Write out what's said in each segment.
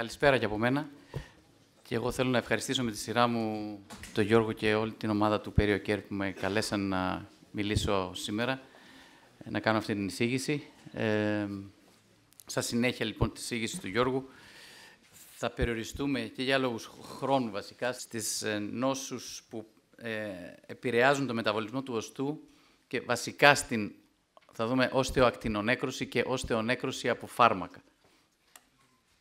Καλησπέρα και από μένα. Και εγώ θέλω να ευχαριστήσω με τη σειρά μου τον Γιώργο και όλη την ομάδα του Περίο που με καλέσαν να μιλήσω σήμερα, να κάνω αυτή την εισήγηση. Ε, στα συνέχεια λοιπόν της εισήγησης του Γιώργου, θα περιοριστούμε και για λόγους χρόνου βασικά στις ε, νόσους που ε, επηρεάζουν το μεταβολισμό του οστού και βασικά στην, θα δούμε, όστεοακτινονέκρωση και όστεονέκρωση από φάρμακα.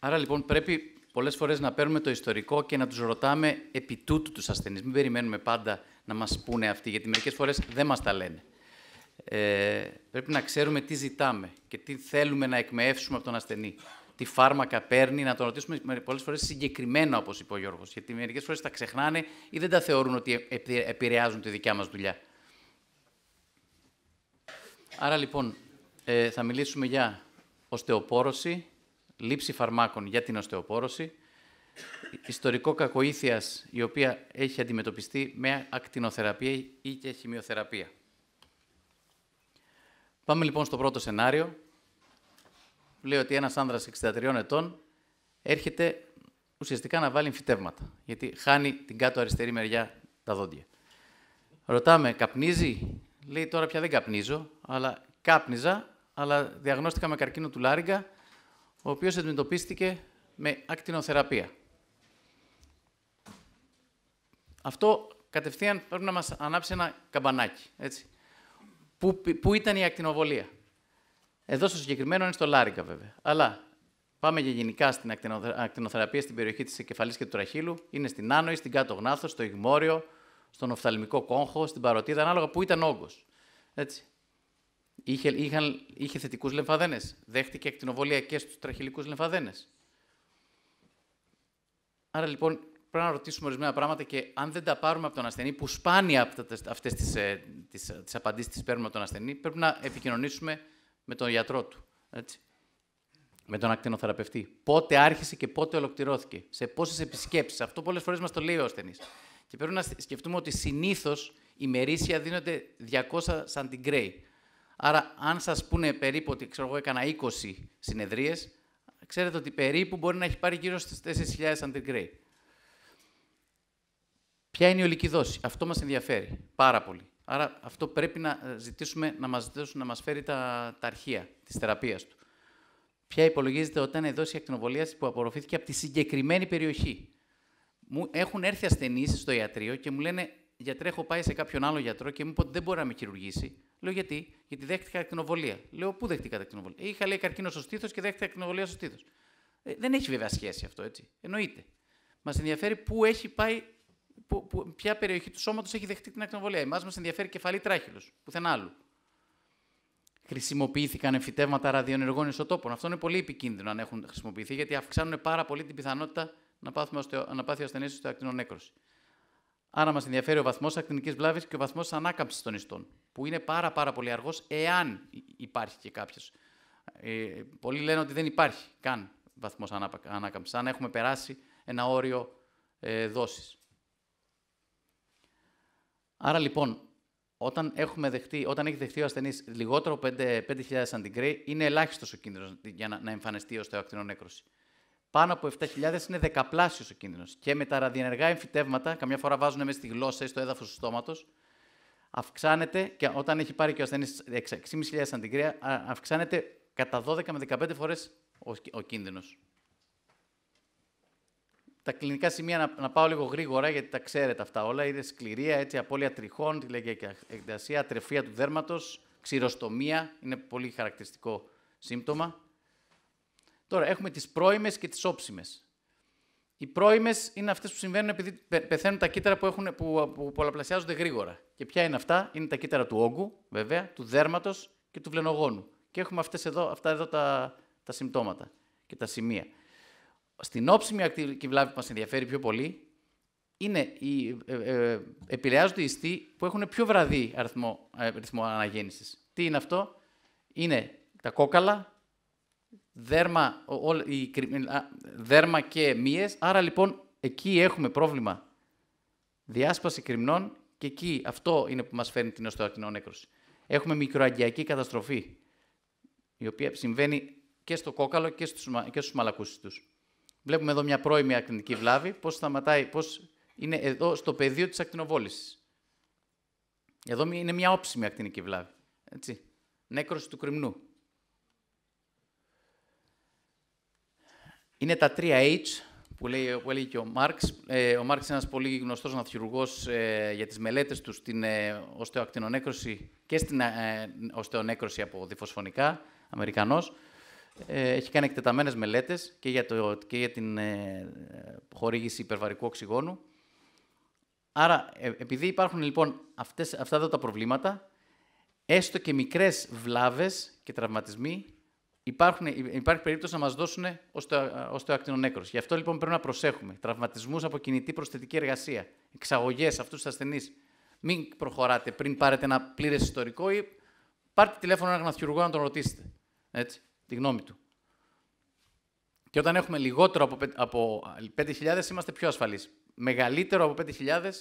Άρα λοιπόν πρέπει πολλές φορές να παίρνουμε το ιστορικό και να τους ρωτάμε επί τούτου τους ασθενείς. Μην περιμένουμε πάντα να μας πούνε αυτοί, γιατί μερικές φορές δεν μας τα λένε. Ε, πρέπει να ξέρουμε τι ζητάμε και τι θέλουμε να εκμεύσουμε από τον ασθενή. Τι φάρμακα παίρνει, να τον ρωτήσουμε πολλές φορές συγκεκριμένα, όπως είπε ο Γιώργος. Γιατί μερικές φορές τα ξεχνάνε ή δεν τα θεωρούν ότι επηρεάζουν τη δικιά μας δουλειά. Άρα λοιπόν, ε, θα μιλήσουμε για οστεοπόρωση, λήψη φαρμάκων για την οστεοπόρωση, ιστορικό κακοήθειας η οποία έχει αντιμετωπιστεί με ακτινοθεραπεία ή και χημειοθεραπεία. Πάμε λοιπόν στο πρώτο σενάριο. Λέει ότι ένας άνδρας 63 ετών έρχεται ουσιαστικά να βάλει εμφυτεύματα, γιατί χάνει την κάτω αριστερή μεριά τα δόντια. Ρωτάμε, καπνίζει. Λέει, τώρα πια δεν καπνίζω, αλλά κάπνιζα, αλλά διαγνώστηκα με καρκίνο του λάριγκα ο οποίος αντιμετωπίστηκε με ακτινοθεραπεία. Αυτό κατευθείαν πρέπει να μας ανάψει ένα καμπανάκι. Έτσι. Πού, πού ήταν η ακτινοβολία. Εδώ στο συγκεκριμένο είναι στο Λάρικα βέβαια. Αλλά πάμε και γενικά στην ακτινοθεραπεία στην περιοχή της κεφαλής και του τραχύλου. Είναι στην Άνοη, στην Κάτω Γνάθος, στο Ιγμόριο, στον οφθαλμικό κόγχο, στην Παροτίδα, ανάλογα που ήταν όγκος. Έτσι. Είχε, είχαν, είχε θετικούς λεμφαδένες. Δέχτηκε ακτινοβολία και στους τραχυλικούς λεμφαδένες. Άρα λοιπόν πρέπει να ρωτήσουμε ορισμένα πράγματα και αν δεν τα πάρουμε από τον ασθενή, που σπάνια αυτές τις, ε, τις, ε, τις απαντήσεις τις παίρνουμε από τον ασθενή, πρέπει να επικοινωνήσουμε με τον γιατρό του. Έτσι. Με τον ακτινοθεραπευτή. Πότε άρχισε και πότε ολοκληρώθηκε. Σε πόσες επισκέψεις. Αυτό πολλές φορές μας το λέει ο ασθενής. Και πρέπει να σκεφτούμε ότι συνήθως ημερήσια δίνονται 200 σαν την Gray. Άρα, αν σας πούνε περίπου ότι ξέρω, εγώ έκανα 20 συνεδρίες, ξέρετε ότι περίπου μπορεί να έχει πάρει γύρω στις 4.000 αντιγκρέι. Ποια είναι η ολική δόση. Αυτό μας ενδιαφέρει πάρα πολύ. Άρα, αυτό πρέπει να ε, ζητήσουμε να μας να μας φέρει τα, τα αρχεία της θεραπείας του. Ποια υπολογίζεται όταν η δόση ακτινοβολίας που απορροφήθηκε από τη συγκεκριμένη περιοχή. έχουν έρθει ασθενείς στο ιατρείο και μου λένε γιατρέ, έχω πάει σε κάποιον άλλο γιατρό και μου είπε ότι δεν μπορεί να με χειρουργήσει. Λέω γιατί, γιατί δέχτηκα ακτινοβολία. Λέω πού δέχτηκα ακτινοβολία. Είχα λέει καρκίνο στο στήθος και δέχτηκα ακτινοβολία στο στήθος. Ε, δεν έχει βέβαια σχέση αυτό, έτσι. Εννοείται. Μας ενδιαφέρει πού έχει πάει, που, που, ποια περιοχή του σώματος έχει δεχτεί την ακτινοβολία. Εμάς μας ενδιαφέρει κεφαλή τράχυλος, πουθενά άλλου. Χρησιμοποιήθηκαν εμφυτεύματα ραδιονεργών ισοτόπων. Αυτό είναι πολύ επικίνδυνο αν έχουν χρησιμοποιηθεί, γιατί αυξάνουν πάρα πολύ την πιθανότητα να, πάθουμε, να πάθει ο ασθενής στο ακτινονέκρωση. Άρα μας ενδιαφέρει ο βαθμός ακτινικής βλάβης και ο βαθμός ανάκαμψης των ιστών, που είναι πάρα, πάρα πολύ αργός, εάν υπάρχει και κάποιος. Ε, πολλοί λένε ότι δεν υπάρχει καν βαθμός ανάκαμψης, αν έχουμε περάσει ένα όριο ε, δόσης. Άρα λοιπόν, όταν, έχουμε δεχτεί, όταν έχει δεχτεί ο ασθενής λιγότερο 5.000 αντιγκρέι, είναι ελάχιστος ο κίνδυνος για να, εμφανιστεί ως θεοακτινό πάνω από 7.000 είναι δεκαπλάσιος ο κίνδυνος. Και με τα ραδιενεργά εμφυτεύματα, καμιά φορά βάζουν μέσα στη γλώσσα ή στο έδαφος του στόματος, αυξάνεται και όταν έχει πάρει και ο ασθενής 6.500 αντικρία, αυξάνεται κατά 12 με 15 φορές ο, κίνδυνος. Τα κλινικά σημεία να, να, πάω λίγο γρήγορα, γιατί τα ξέρετε αυτά όλα. Είναι σκληρία, έτσι, απώλεια τριχών, λέγεται εκδασία, ατρεφία του δέρματος, ξηροστομία, είναι πολύ χαρακτηριστικό σύμπτωμα. Τώρα έχουμε τις πρώιμες και τις όψιμες. Οι πρώιμες είναι αυτές που συμβαίνουν επειδή πεθαίνουν τα κύτταρα που, έχουν, που, πολλαπλασιάζονται γρήγορα. Και ποια είναι αυτά, είναι τα κύτταρα του όγκου, βέβαια, του δέρματος και του βλενογόνου. Και έχουμε αυτές εδώ, αυτά εδώ τα, τα συμπτώματα και τα σημεία. Στην όψιμη ακτική βλάβη που μας ενδιαφέρει πιο πολύ, είναι οι, ε, ε, επηρεάζονται οι ιστοί που έχουν πιο βραδύ αριθμό, αριθμό ε, αναγέννησης. Τι είναι αυτό, είναι τα κόκαλα, δέρμα, ό, η, ε, δέρμα και μύες. Άρα λοιπόν εκεί έχουμε πρόβλημα. Διάσπαση κρυμνών και εκεί αυτό είναι που μας φέρνει την οστεοακτινό νέκρωση. Έχουμε μικροαγκιακή καταστροφή, η οποία συμβαίνει και στο κόκαλο και στους, και στους μαλακούς τους. Βλέπουμε εδώ μια πρώιμη ακτινική βλάβη, πώς σταματάει, πώς είναι εδώ στο πεδίο της ακτινοβόλησης. Εδώ είναι μια όψιμη ακτινική βλάβη. Έτσι. Νέκρωση του κρυμνού. Είναι τα 3 H που, λέει, που έλεγε και ο Μάρξ. Ε, ο Μάρξ είναι ένας πολύ γνωστός ναυχειρουργός ε, για τις μελέτες του στην ε, οστεοακτινονέκρωση και στην ε, οστεονέκρωση από διφωσφωνικά, Αμερικανός. έχει κάνει εκτεταμένες μελέτες και για, το, και για την χορήγηση υπερβαρικού οξυγόνου. Άρα, επειδή υπάρχουν λοιπόν αυτές, αυτά εδώ τα προβλήματα, έστω και μικρές βλάβες και τραυματισμοί υπάρχουν, υπάρχει περίπτωση να μας δώσουν οστεοακτινονέκρος. Γι' αυτό λοιπόν πρέπει να προσέχουμε. Τραυματισμούς από κινητή προσθετική εργασία, εξαγωγές αυτούς τους ασθενείς. Μην προχωράτε πριν πάρετε ένα πλήρες ιστορικό ή πάρτε τηλέφωνο έναν χειρουργό να τον ρωτήσετε. Έτσι, τη γνώμη του. Και όταν έχουμε λιγότερο από, 5.000 είμαστε πιο ασφαλείς. Μεγαλύτερο από 5.000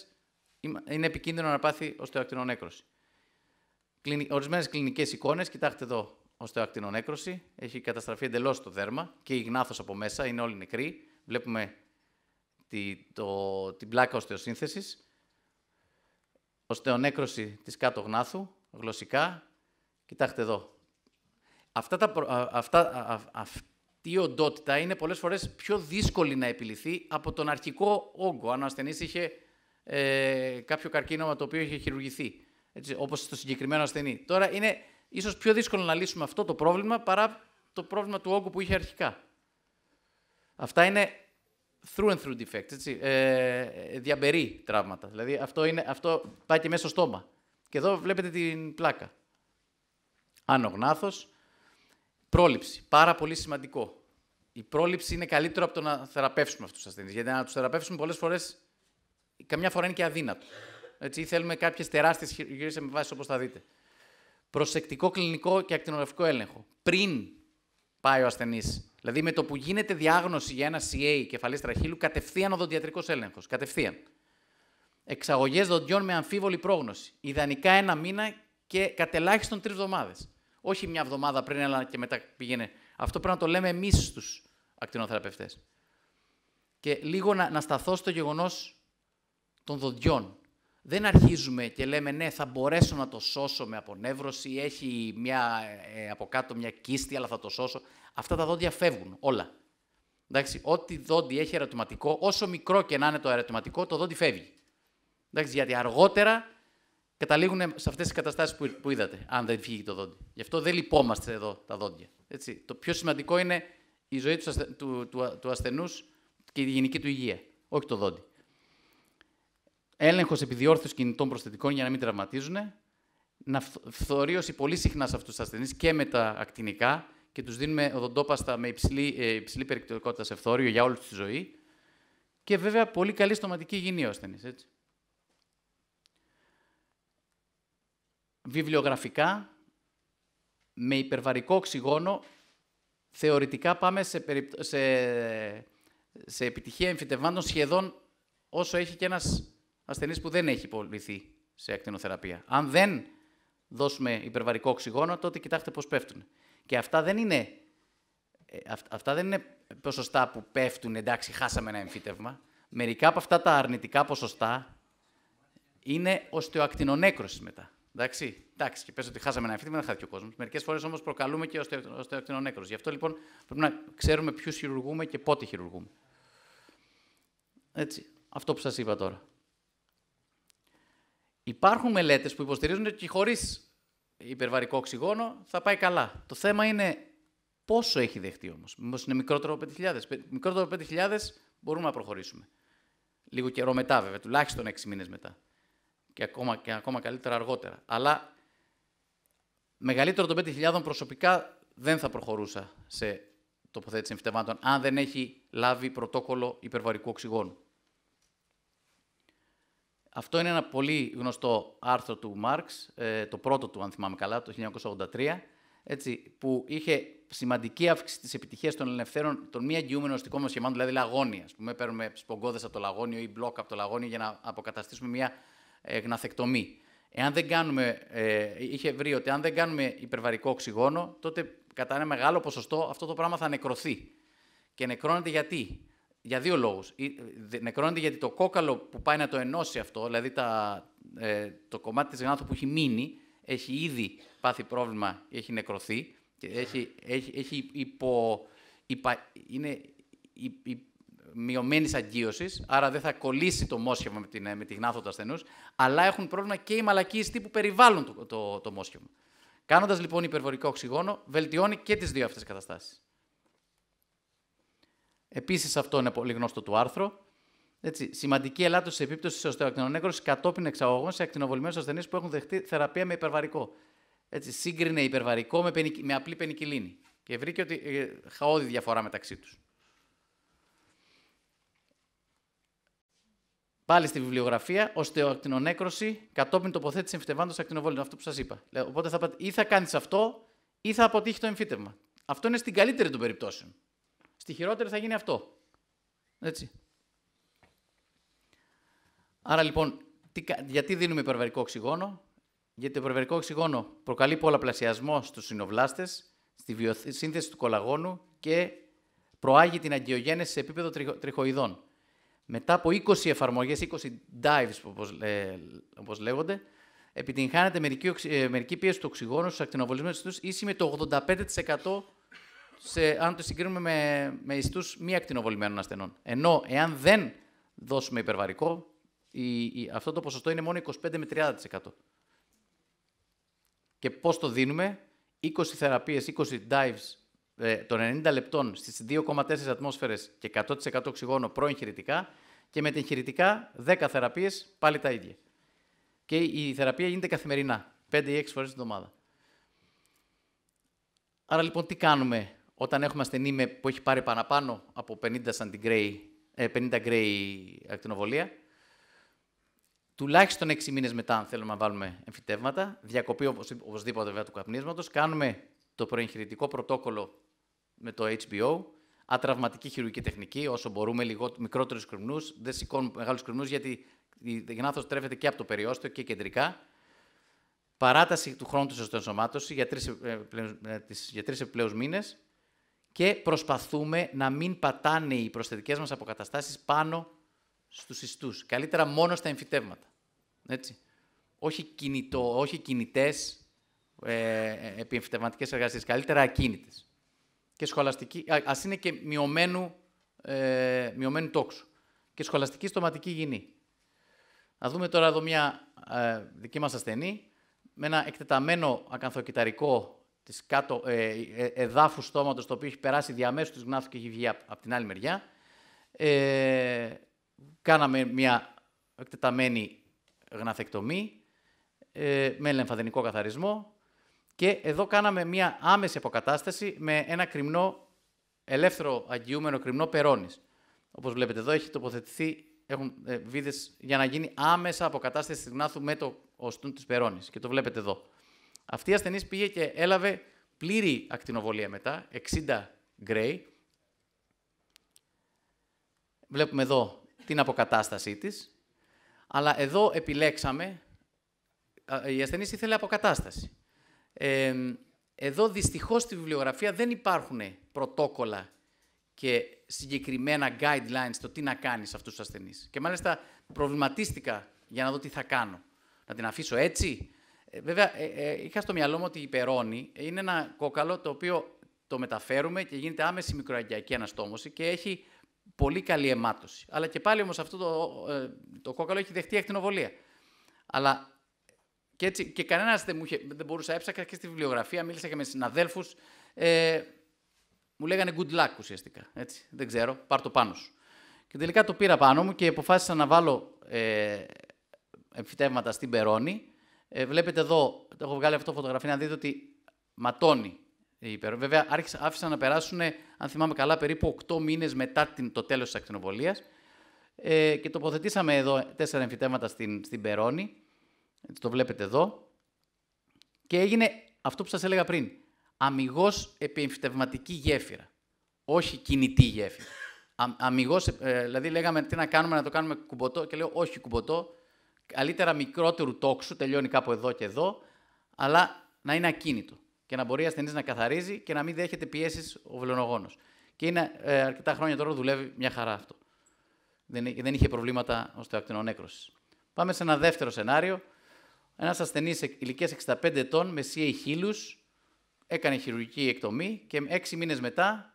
είναι επικίνδυνο να πάθει οστεοακτινονέκρωση. Ορισμένες κλινικές εικόνες, κοιτάξτε εδώ, οστεοακτινονέκρωση. Έχει καταστραφεί εντελώς το δέρμα και η γνάθο από μέσα είναι όλη νεκρή. Βλέπουμε τη, το, την πλάκα οστεοσύνθεσης. Οστεονέκρωση της κάτω γνάθου, γλωσσικά. Κοιτάξτε εδώ. Αυτά τα, αυτά, α, αυτή η οντότητα είναι πολλές φορές πιο δύσκολη να επιληθεί από τον αρχικό όγκο. Αν ο ασθενής είχε ε, κάποιο καρκίνωμα το οποίο είχε χειρουργηθεί. Όπως στο συγκεκριμένο ασθενή. Τώρα είναι Ίσως πιο δύσκολο να λύσουμε αυτό το πρόβλημα παρά το πρόβλημα του όγκου που είχε αρχικά. Αυτά είναι through and through defects, έτσι, ε, τραύματα. Δηλαδή αυτό, είναι, αυτό πάει και μέσα στο στόμα. Και εδώ βλέπετε την πλάκα. Ανογνάθος, πρόληψη. Πάρα πολύ σημαντικό. Η πρόληψη είναι καλύτερο από το να θεραπεύσουμε αυτούς τους ασθενείς. Γιατί να τους θεραπεύσουμε πολλές φορές, καμιά φορά είναι και αδύνατο. Έτσι, θέλουμε κάποιες τεράστιες χειρουργίες με βάση όπως θα δείτε προσεκτικό κλινικό και ακτινογραφικό έλεγχο. Πριν πάει ο ασθενής. Δηλαδή με το που γίνεται διάγνωση για ένα CA κεφαλής τραχύλου, κατευθείαν ο δοντιατρικό έλεγχος. Κατευθείαν. Εξαγωγές δοντιών με αμφίβολη πρόγνωση. Ιδανικά ένα μήνα και κατελάχιστον τρεις εβδομάδες. Όχι μια εβδομάδα πριν, αλλά και μετά πήγαινε. Αυτό πρέπει να το λέμε εμείς στους ακτινοθεραπευτές. Και λίγο να, να σταθώ στο γεγονός των δοντιών δεν αρχίζουμε και λέμε ναι θα μπορέσω να το σώσω με απονεύρωση, έχει μια, ε, από κάτω μια κίστη αλλά θα το σώσω. Αυτά τα δόντια φεύγουν όλα. Εντάξει, ό,τι δόντι έχει ερωτηματικό, όσο μικρό και να είναι το ερωτηματικό, το δόντι φεύγει. Εντάξει, γιατί αργότερα καταλήγουν σε αυτές τις καταστάσεις που, που είδατε, αν δεν φύγει το δόντι. Γι' αυτό δεν λυπόμαστε εδώ τα δόντια. Έτσι. Το πιο σημαντικό είναι η ζωή του, ασθεν, του, του, ασθενούς και η γενική του υγεία, όχι το δόντι έλεγχος επιδιόρθωσης κινητών προσθετικών για να μην τραυματίζουν, να φθορίωση πολύ συχνά σε αυτούς τους ασθενείς και με τα ακτινικά και τους δίνουμε οδοντόπαστα με υψηλή, ε, υψηλή σε φθόριο για όλη τη ζωή. Και βέβαια πολύ καλή στοματική υγιεινή ο ασθενής. Βιβλιογραφικά, με υπερβαρικό οξυγόνο, θεωρητικά πάμε σε, σε... σε επιτυχία εμφυτευμάτων σχεδόν όσο έχει και ένας ασθενής που δεν έχει υποβληθεί σε ακτινοθεραπεία. Αν δεν δώσουμε υπερβαρικό οξυγόνο, τότε κοιτάξτε πώς πέφτουν. Και αυτά δεν είναι. Ε, αυτά δεν είναι ποσοστά που πέφτουν, εντάξει, χάσαμε ένα εμφύτευμα. Μερικά από αυτά τα αρνητικά ποσοστά είναι οστεοακτινονέκρωση μετά. Εντάξει, εντάξει και πες ότι χάσαμε ένα εμφύτευμα, δεν χάθηκε ο κόσμος. Μερικές φορές όμως προκαλούμε και οστεοακτινονέκρωση. Γι' αυτό λοιπόν πρέπει να ξέρουμε ποιους χειρουργούμε και πότε χειρουργούμε. Έτσι, αυτό που σας είπα τώρα. Υπάρχουν μελέτες που υποστηρίζουν ότι χωρίς υπερβαρικό οξυγόνο θα πάει καλά. Το θέμα είναι πόσο έχει δεχτεί όμως. Μήπως είναι μικρότερο από 5.000. Μικρότερο από 5.000 μπορούμε να προχωρήσουμε. Λίγο καιρό μετά βέβαια, τουλάχιστον 6 μήνες μετά. Και ακόμα, και ακόμα καλύτερα αργότερα. Αλλά μεγαλύτερο των 5.000 προσωπικά δεν θα προχωρούσα σε τοποθέτηση εμφυτευμάτων αν δεν έχει λάβει πρωτόκολλο υπερβαρικού οξυγόνου. Αυτό είναι ένα πολύ γνωστό άρθρο του Μάρξ, ε, το πρώτο του αν θυμάμαι καλά, το 1983, έτσι, που είχε σημαντική αύξηση της επιτυχίας των ελευθέρων των μη αγγιούμενων οριστικών μα δηλαδή λαγόνια. Ας πούμε, παίρνουμε σπογκώδες από το λαγόνιο ή μπλοκ από το λαγόνιο για να αποκαταστήσουμε μια ε, γναθεκτομή. Εάν δεν κάνουμε, ε, είχε βρει ότι αν δεν κάνουμε υπερβαρικό οξυγόνο, τότε κατά ένα μεγάλο ποσοστό αυτό το πράγμα θα νεκρωθεί. Και νεκρώνεται γιατί. Για δύο λόγους. Νεκρώνεται γιατί το κόκαλο που πάει να το ενώσει αυτό, δηλαδή τα, ε, το κομμάτι της γνάθου που έχει μείνει, έχει ήδη πάθει πρόβλημα, έχει νεκρωθεί. Και έχει, έχει, έχει υπο, είναι μειωμένης αγκίωσης, άρα δεν θα κολλήσει το μόσχευμα με, ε, με τη γνάθο του ασθενούς, αλλά έχουν πρόβλημα και οι ιστοί που περιβάλλουν το, το, το μόσχευμα. Κάνοντας λοιπόν υπερβολικό οξυγόνο, βελτιώνει και τις δύο αυτές καταστάσεις. Επίσης αυτό είναι πολύ γνωστό του άρθρο. Έτσι, σημαντική ελάττωση επίπτωση τη οστεοακτινονέκρωση κατόπιν εξαγωγών σε ακτινοβολημένους ασθενείς που έχουν δεχτεί θεραπεία με υπερβαρικό. Έτσι, σύγκρινε υπερβαρικό με, με απλή πενικυλίνη και βρήκε ότι ε, χαόδη διαφορά μεταξύ τους. Πάλι στη βιβλιογραφία, οστεοακτινονέκρωση κατόπιν τοποθέτηση εμφυτευάντων σε Αυτό που σας είπα. Οπότε θα, ή θα κάνεις αυτό ή θα αποτύχει το εμφύτευμα. Αυτό είναι στην καλύτερη των περιπτώσεων. Στη χειρότερη θα γίνει αυτό. Έτσι. Άρα λοιπόν, γιατί δίνουμε υπερβαρικό οξυγόνο. Γιατί το υπερβαρικό οξυγόνο προκαλεί πολλαπλασιασμό στους συνοβλάστες, στη σύνθεση του κολαγόνου και προάγει την αγκιογένεση σε επίπεδο τριχοειδών. Μετά από 20 εφαρμογές, 20 dives όπως, όπως λέγονται, επιτυγχάνεται ε, μερική, πίεση του οξυγόνου στους ακτινοβολισμούς τους ίση με το 85% σε, αν το συγκρίνουμε με, με ιστούς μη ακτινοβολημένων ασθενών. Ενώ εάν δεν δώσουμε υπερβαρικό, η, αυτό το ποσοστό είναι μόνο 25 με 30%. Και πώς το δίνουμε, 20 θεραπείες, 20 dives ε, των 90 λεπτών στις 2,4 ατμόσφαιρες και 100% οξυγόνο προεγχειρητικά και με την χειρητικά 10 θεραπείες πάλι τα ίδια. Και η θεραπεία γίνεται καθημερινά, 5 ή 6 φορές την εβδομάδα. Άρα λοιπόν τι κάνουμε όταν έχουμε ασθενή με, που έχει πάρει παραπάνω από 50, γκρέι 50 ακτινοβολία, τουλάχιστον 6 μήνες μετά, αν θέλουμε να βάλουμε εμφυτεύματα, διακοπή οπωσδήποτε βέβαια του καπνίσματος, κάνουμε το προεγχειρητικό πρωτόκολλο με το HBO, ατραυματική χειρουργική τεχνική, όσο μπορούμε, λιγό, μικρότερους κρυμνούς, δεν σηκώνουμε μεγάλους κρυμνούς, γιατί η γνάθος τρέφεται και από το περιόστο και κεντρικά. Παράταση του χρόνου του ενσωμάτωση για για τρεις ε, ε, μήνες, και προσπαθούμε να μην πατάνε οι προσθετικές μας αποκαταστάσεις πάνω στους ιστούς. Καλύτερα μόνο στα εμφυτεύματα. Έτσι. Όχι, κινητό, όχι κινητές ε, εργασίες. Καλύτερα ακίνητες. Και σχολαστική, α είναι και μειωμένου, ε, τόξου. Και σχολαστική στοματική γυνή. Να δούμε τώρα εδώ μια ε, δική μας ασθενή με ένα εκτεταμένο ακαθοκυταρικό της κάτω, ε, ε, εδάφου στόματος το οποίο έχει περάσει διαμέσου της γνάθου και έχει βγει από την άλλη μεριά. Ε, κάναμε μια εκτεταμένη γναθεκτομή ε, με λεμφαδενικό καθαρισμό και εδώ κάναμε μια άμεση αποκατάσταση με ένα κρυμνό, ελεύθερο αγγιούμενο κρυμνό περώνης. Όπως βλέπετε εδώ έχει τοποθετηθεί έχουν ε, βίδες για να γίνει άμεσα αποκατάσταση της γνάθου με το οστούν της περώνης και το βλέπετε εδώ. Αυτή η ασθενής πήγε και έλαβε πλήρη ακτινοβολία μετά, 60 γκρέι. Βλέπουμε εδώ την αποκατάστασή της. Αλλά εδώ επιλέξαμε, η ασθενής ήθελε αποκατάσταση. εδώ δυστυχώς στη βιβλιογραφία δεν υπάρχουν πρωτόκολλα και συγκεκριμένα guidelines το τι να κάνεις αυτούς τους ασθενείς. Και μάλιστα προβληματίστηκα για να δω τι θα κάνω. Να την αφήσω έτσι, ε, βέβαια, ε, ε, είχα στο μυαλό μου ότι η περώνη είναι ένα κόκαλο το οποίο το μεταφέρουμε και γίνεται άμεση μικροαγκιακή αναστόμωση και έχει πολύ καλή αιμάτωση. Αλλά και πάλι όμως αυτό το, ε, το κόκαλο έχει δεχτεί ακτινοβολία. Αλλά και, έτσι, και κανένας δεν, μου είχε, δεν μπορούσα, έψακα και στη βιβλιογραφία, μίλησα και με συναδέλφους, ε, μου λέγανε good luck ουσιαστικά, έτσι, δεν ξέρω, πάρ το πάνω σου. Και τελικά το πήρα πάνω μου και αποφάσισα να βάλω ε, εμφυτεύματα στην Περόνη ε, βλέπετε εδώ, το έχω βγάλει αυτό φωτογραφία, να δείτε ότι ματώνει η υπερο... Βέβαια, άρχισα, να περάσουν, αν θυμάμαι καλά, περίπου 8 μήνες μετά την, το τέλος της ακτινοβολίας. Ε, και τοποθετήσαμε εδώ τέσσερα εμφυτεύματα στην, στην Περόνη. το βλέπετε εδώ. Και έγινε αυτό που σας έλεγα πριν. Αμυγός επιεμφυτευματική γέφυρα. Όχι κινητή γέφυρα. Αμυγός, ε, δηλαδή λέγαμε τι να κάνουμε, να το κάνουμε κουμποτό. Και λέω όχι κουμποτό, καλύτερα μικρότερου τόξου, τελειώνει κάπου εδώ και εδώ, αλλά να είναι ακίνητο και να μπορεί ασθενή να καθαρίζει και να μην δέχεται πιέσεις ο βελονογόνος. Και είναι ε, αρκετά χρόνια τώρα δουλεύει μια χαρά αυτό. Δεν, δεν είχε προβλήματα ω Πάμε σε ένα δεύτερο σενάριο. Ένας ασθενής ηλικία 65 ετών με CA χείλους έκανε χειρουργική εκτομή και έξι μήνες μετά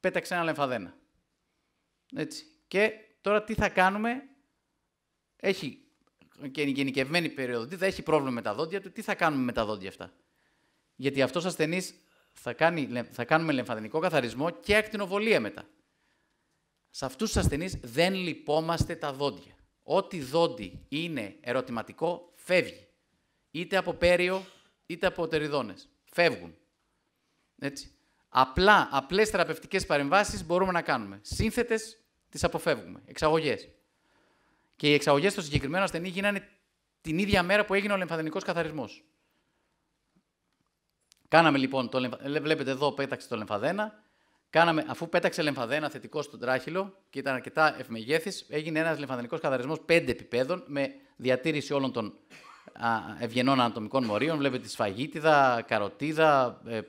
πέταξε ένα λεμφαδένα. Έτσι. Και τώρα τι θα κάνουμε. Έχει και γενικευμένη περιοδοντίδα έχει πρόβλημα με τα δόντια του, τι θα κάνουμε με τα δόντια αυτά. Γιατί αυτός ο ασθενής θα, κάνει, θα κάνουμε λεμφαδενικό καθαρισμό και ακτινοβολία μετά. Σε αυτούς τους ασθενείς δεν λυπόμαστε τα δόντια. Ό,τι δόντι είναι ερωτηματικό φεύγει. Είτε από πέριο είτε από τεριδόνες. Φεύγουν. Έτσι. Απλά, απλές θεραπευτικές παρεμβάσεις μπορούμε να κάνουμε. Σύνθετες τις αποφεύγουμε. Εξαγωγές. Και οι εξαγωγές στο συγκεκριμένο ασθενή γίνανε την ίδια μέρα που έγινε ο λεμφαδενικός καθαρισμός. Κάναμε λοιπόν το λεμφα... Βλέπετε εδώ, πέταξε το λεμφαδένα. Κάναμε, αφού πέταξε λεμφαδένα θετικό στον τράχυλο και ήταν αρκετά ευμεγέθης, έγινε ένας λεμφαδενικός καθαρισμός πέντε επιπέδων με διατήρηση όλων των ευγενών ανατομικών μορίων. Βλέπετε σφαγίτιδα, καροτίδα, ε,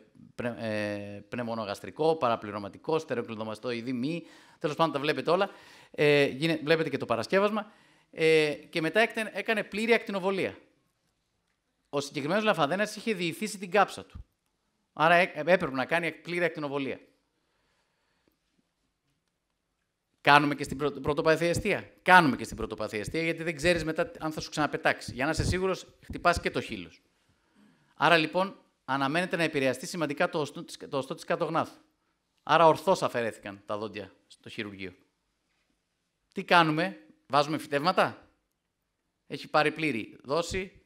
ε πνευμονογαστρικό, παραπληρωματικό, στερεοκλειδομαστό, ειδή μη. Τέλος πάντων τα βλέπετε όλα. Ε, βλέπετε και το παρασκεύασμα. Ε, και μετά έκανε πλήρη ακτινοβολία. Ο συγκεκριμένος λαφαδένας είχε διηθήσει την κάψα του. Άρα έπρεπε να κάνει πλήρη ακτινοβολία. Κάνουμε και στην πρω... πρωτοπαθή Κάνουμε και στην πρωτοπαθή γιατί δεν ξέρεις μετά αν θα σου ξαναπετάξει. Για να είσαι σίγουρος, χτυπάς και το χείλος. Άρα λοιπόν, αναμένεται να επηρεαστεί σημαντικά το οστό, το οστό της κατογνάθου. Άρα ορθώς αφαιρέθηκαν τα δόντια στο χειρουργείο. Τι κάνουμε, Βάζουμε φυτεύματα. Έχει πάρει πλήρη δόση.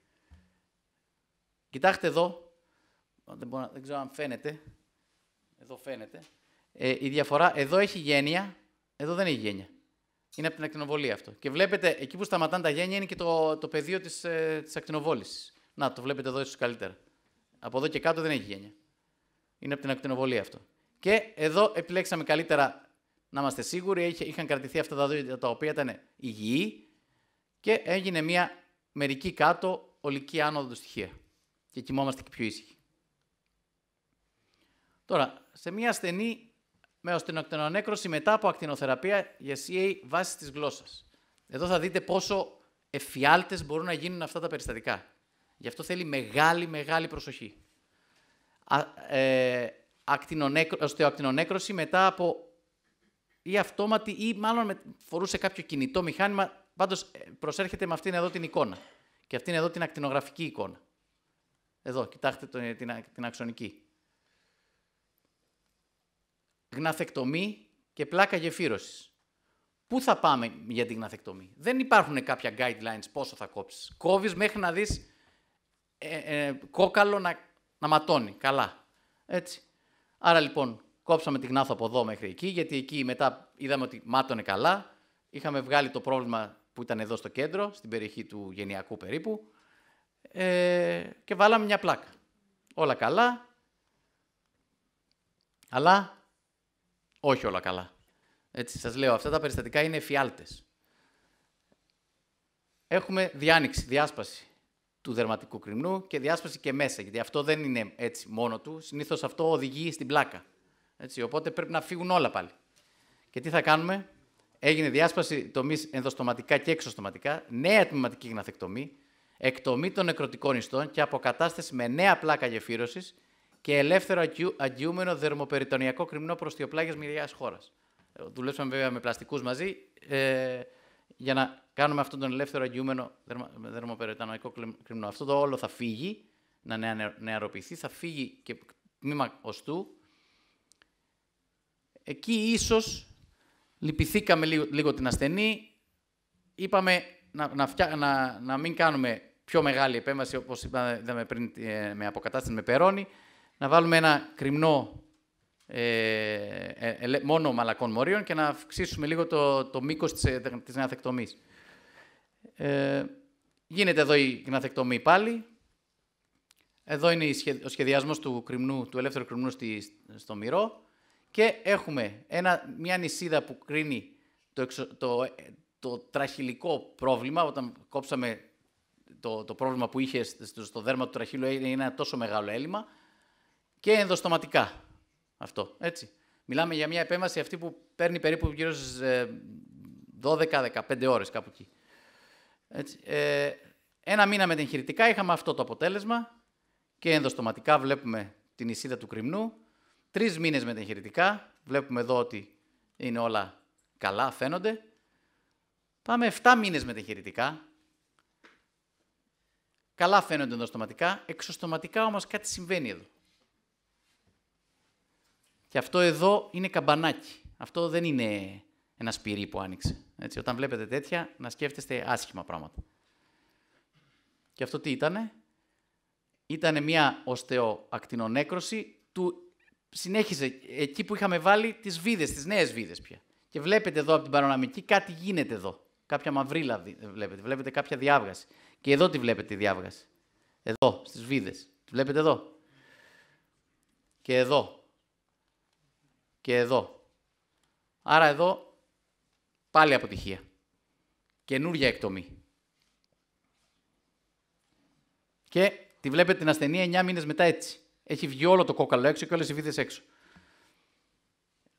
Κοιτάξτε εδώ. Δεν, δεν ξέρω αν φαίνεται. Εδώ φαίνεται. Ε, η διαφορά. Εδώ έχει γένεια. Εδώ δεν έχει γένεια. Είναι από την ακτινοβολία αυτό. Και βλέπετε, εκεί που σταματάνε τα γένεια είναι και το, το πεδίο της, ε, της ακτινοβόλησης. Να, το βλέπετε εδώ ίσως καλύτερα. Από εδώ και κάτω δεν έχει γένεια. Είναι από την ακτινοβολία αυτό. Και εδώ επιλέξαμε καλύτερα να είμαστε σίγουροι, είχαν κρατηθεί αυτά τα δύο τα οποία ήταν υγιή και έγινε μια μερική κάτω ολική άνοδο στοιχεία. Και κοιμόμαστε και πιο ήσυχοι. Τώρα, σε μια ασθενή με οστενοκτενονέκρωση μετά από ακτινοθεραπεία για CA βάσει της γλώσσας. Εδώ θα δείτε πόσο εφιάλτες μπορούν να γίνουν αυτά τα περιστατικά. Γι' αυτό θέλει μεγάλη, μεγάλη προσοχή. Α, ε, μετά από ή αυτόματη ή μάλλον φορούσε κάποιο κινητό μηχάνημα. Πάντως ε, προσέρχεται με αυτήν εδώ την εικόνα. Και αυτήν εδώ την ακτινογραφική εικόνα. Εδώ, κοιτάξτε ε, την, την αξονική. Γναθεκτομή και πλάκα γεφύρωσης. Πού θα πάμε για την γναθεκτομή. Δεν υπάρχουν κάποια guidelines πόσο θα κόψεις. Κόβεις μέχρι να δεις ε, ε, κόκαλο να, να ματώνει. Καλά. Έτσι. Άρα λοιπόν, Κόψαμε την Γνάθο από εδώ μέχρι εκεί, γιατί εκεί μετά είδαμε ότι μάτωνε καλά. Είχαμε βγάλει το πρόβλημα που ήταν εδώ στο κέντρο, στην περιοχή του γενιακού περίπου. Ε, και βάλαμε μια πλάκα. Όλα καλά. Αλλά όχι όλα καλά. Έτσι σας λέω, αυτά τα περιστατικά είναι φιάλτες. Έχουμε διάνοιξη, διάσπαση του δερματικού κρυμνού και διάσπαση και μέσα, γιατί αυτό δεν είναι έτσι μόνο του. Συνήθως αυτό οδηγεί στην πλάκα. Έτσι, οπότε πρέπει να φύγουν όλα πάλι. Και τι θα κάνουμε, έγινε διάσπαση τομής ενδοστοματικά και εξωστοματικά, νέα τμηματική γναθεκτομή, εκτομή των νεκροτικών ιστών και αποκατάσταση με νέα πλάκα γεφύρωσης και ελεύθερο αγγιούμενο δερμοπεριτονιακό κρυμνό προ οπλάγε μυριά χώρας. Ε, δουλέψαμε βέβαια με πλαστικούς μαζί ε, για να κάνουμε αυτόν τον ελεύθερο αγγιούμενο δερμοπεριτονιακό κρυμνό. Αυτό το όλο θα φύγει, να νεαροποιηθεί, θα φύγει και τμήμα οστού Εκεί ίσως λυπηθήκαμε λίγο, την ασθενή, είπαμε να, να, να, μην κάνουμε πιο μεγάλη επέμβαση, όπως είπαμε πριν ε, με αποκατάσταση με περώνη, να βάλουμε ένα κρυμνό ε, ε, μόνο μαλακών μορίων και να αυξήσουμε λίγο το, το μήκος της, ε, της Ε, γίνεται εδώ η γναθεκτομή πάλι. Εδώ είναι ο σχεδιασμός του, κρυμνού, του ελεύθερου κρυμνού στο μυρό. Και έχουμε ένα, μια νησίδα που κρίνει το, το, το τραχυλικό πρόβλημα. Όταν κόψαμε το, το πρόβλημα που είχε στο δέρμα του τραχύλου, είναι ένα τόσο μεγάλο έλλειμμα. Και ενδοστοματικά. Αυτό, έτσι. Μιλάμε για μια επέμβαση αυτή που παίρνει περίπου γύρω στις 12-15 ε, ώρες κάπου εκεί. Έτσι. Ε, ένα μήνα με την χειρητικά είχαμε αυτό το αποτέλεσμα και ενδοστοματικά βλέπουμε την νησίδα του κρυμνού Τρεις μήνες με τα Βλέπουμε εδώ ότι είναι όλα καλά, φαίνονται. Πάμε 7 μήνες με τα Καλά φαίνονται ενδοστοματικά. εξωστοματικά όμως κάτι συμβαίνει εδώ. Και αυτό εδώ είναι καμπανάκι. Αυτό δεν είναι ένα σπυρί που άνοιξε. Έτσι, όταν βλέπετε τέτοια, να σκέφτεστε άσχημα πράγματα. Και αυτό τι ήτανε. Ήτανε μια οστεοακτινονέκρωση του Συνέχιζε εκεί που είχαμε βάλει τις βίδες, τις νέες βίδες πια. Και βλέπετε εδώ από την παροναμική κάτι γίνεται εδώ. Κάποια μαυρίλα βλέπετε, βλέπετε κάποια διάβγαση. Και εδώ τη βλέπετε τη διάβγαση. Εδώ, στις βίδες. Τη βλέπετε εδώ. Και εδώ. Και εδώ. Άρα εδώ πάλι αποτυχία. Καινούρια εκτομή. Και τη βλέπετε την ασθενή 9 μήνες μετά έτσι. Έχει βγει όλο το κόκαλο έξω και όλες οι βίδες έξω.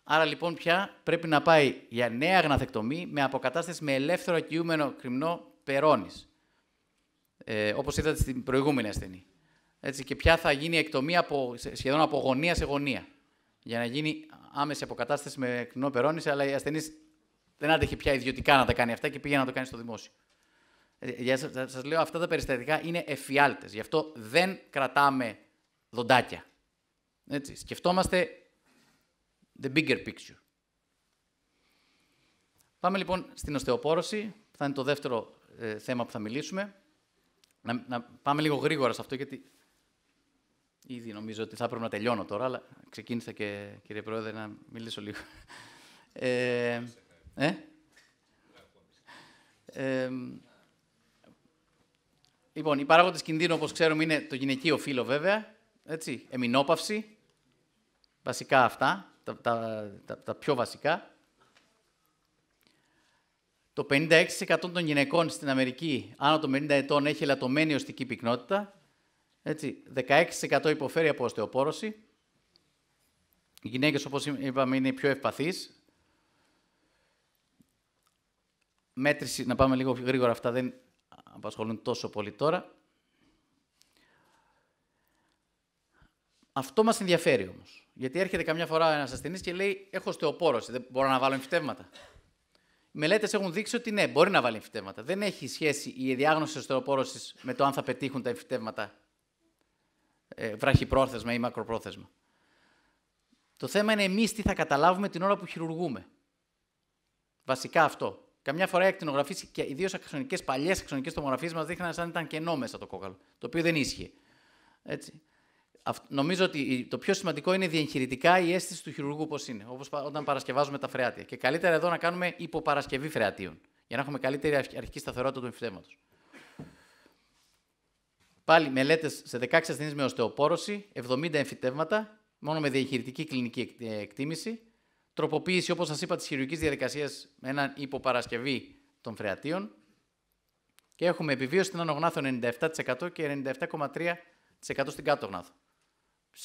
Άρα λοιπόν πια πρέπει να πάει για νέα αγναθεκτομή με αποκατάσταση με ελεύθερο ακιούμενο κρυμνό περώνη. Ε, Όπως είδατε στην προηγούμενη ασθενή. Έτσι, και πια θα γίνει η εκτομή από, σχεδόν από γωνία σε γωνία. Για να γίνει άμεση αποκατάσταση με κρυμνό περώνη, αλλά η ασθενής δεν άντεχε πια ιδιωτικά να τα κάνει αυτά και πήγε να το κάνει στο δημόσιο. Ε, σας λέω, αυτά τα περιστατικά είναι εφιάλτες. Γι' αυτό δεν κρατάμε δοντάκια. Έτσι, σκεφτόμαστε the bigger picture. Πάμε λοιπόν στην οστεοπόρωση, που θα είναι το δεύτερο ε, θέμα που θα μιλήσουμε. Να, πάμε λίγο γρήγορα σε αυτό, γιατί ήδη νομίζω ότι θα πρέπει να τελειώνω τώρα, αλλά ξεκίνησα και, κύριε Πρόεδρε, να μιλήσω λίγο. Ε, ε, ε λοιπόν, οι παράγοντες κινδύνου, όπως ξέρουμε, είναι το γυναικείο φύλλο βέβαια, έτσι, εμεινόπαυση, βασικά αυτά, τα, τα, πιο βασικά. Το 56% των γυναικών στην Αμερική άνω των 50 ετών έχει ελαττωμένη οστική πυκνότητα. Έτσι, 16% υποφέρει από οστεοπόρωση. Οι γυναίκες, όπως είπαμε, είναι πιο ευπαθείς. Μέτρηση, να πάμε λίγο γρήγορα, αυτά δεν απασχολούν τόσο πολύ τώρα. Αυτό μας ενδιαφέρει όμως. Γιατί έρχεται καμιά φορά ένας ασθενής και λέει: Έχω στεοπόρωση, δεν μπορώ να βάλω εμφυτεύματα. Οι μελέτες έχουν δείξει ότι ναι, μπορεί να βάλει εμφυτεύματα. Δεν έχει σχέση η διάγνωση στεοπόρωση με το αν θα πετύχουν τα εμφυτεύματα ε, βραχυπρόθεσμα ή μακροπρόθεσμα. Το θέμα είναι εμείς τι θα καταλάβουμε την ώρα που χειρουργούμε. Βασικά αυτό. Καμιά φορά οι ακτινογραφίε και ιδίως αξονικές, παλιές αξονικές τομογραφίες μας δείχναν σαν ήταν κενό μέσα το κόκαλο. Το οποίο δεν ίσχυε. Έτσι. Νομίζω ότι το πιο σημαντικό είναι διεγχειρητικά η αίσθηση του χειρουργού πώς είναι, όπως όταν παρασκευάζουμε τα φρεάτια. Και καλύτερα εδώ να κάνουμε υποπαρασκευή φρεατίων, για να έχουμε καλύτερη αρχική σταθερότητα του εμφυτεύματο. Πάλι μελέτες σε 16 ασθενείς με οστεοπόρωση, 70 εμφυτεύματα, μόνο με διαχειρητική κλινική ε, εκτίμηση. Τροποποίηση, όπως σας είπα, της χειρουργικής διαδικασίας με έναν υποπαρασκευή των φρεατίων. Και έχουμε επιβίωση στην ανογνάθο 97% και 97,3% στην κάτω γνάθο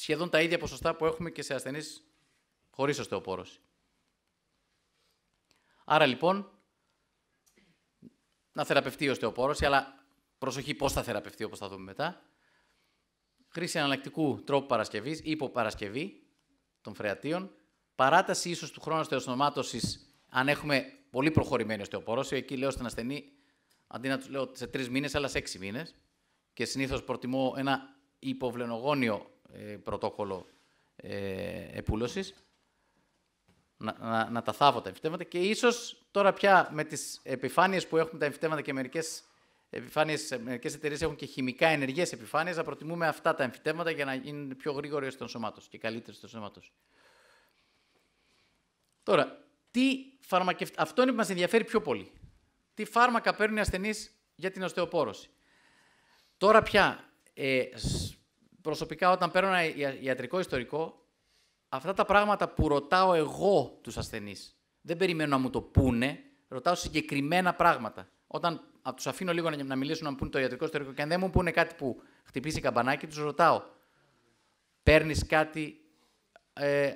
σχεδόν τα ίδια ποσοστά που έχουμε και σε ασθενείς χωρίς οστεοπόρωση. Άρα λοιπόν, να θεραπευτεί η οστεοπόρωση, αλλά προσοχή πώς θα θεραπευτεί, όπως θα δούμε μετά. Χρήση εναλλακτικού τρόπου παρασκευής, υποπαρασκευή των φρεατίων, παράταση ίσως του χρόνου οστεοσνομάτωσης, αν έχουμε πολύ προχωρημένη οστεοπόρωση. Εκεί λέω στην ασθενή, αντί να τους λέω σε τρεις μήνες, αλλά σε έξι μήνες. Και συνήθως προτιμώ ένα υποβλενογόνιο ε, πρωτόκολλο ε, επούλωσης, να, να, να τα θάβω τα εμφυτεύματα και ίσως τώρα πια με τις επιφάνειες που έχουν τα εμφυτεύματα και μερικές επιφάνειες, εταιρείες έχουν και χημικά ενεργές επιφάνειες, να προτιμούμε αυτά τα εμφυτεύματα για να είναι πιο γρήγοροι στον σωμάτος και καλύτεροι στον σωμάτος. Τώρα, τι αυτό είναι που μας ενδιαφέρει πιο πολύ. Τι φάρμακα παίρνουν οι ασθενείς για την οστεοπόρωση. Τώρα πια ε, προσωπικά όταν παίρνω ένα ιατρικό ιστορικό, αυτά τα πράγματα που ρωτάω εγώ τους ασθενείς, δεν περιμένω να μου το πούνε, ρωτάω συγκεκριμένα πράγματα. Όταν τους αφήνω λίγο να μιλήσουν, να μου πούνε το ιατρικό ιστορικό και αν δεν μου πούνε κάτι που χτυπήσει καμπανάκι, τους ρωτάω. Παίρνεις κάτι ε,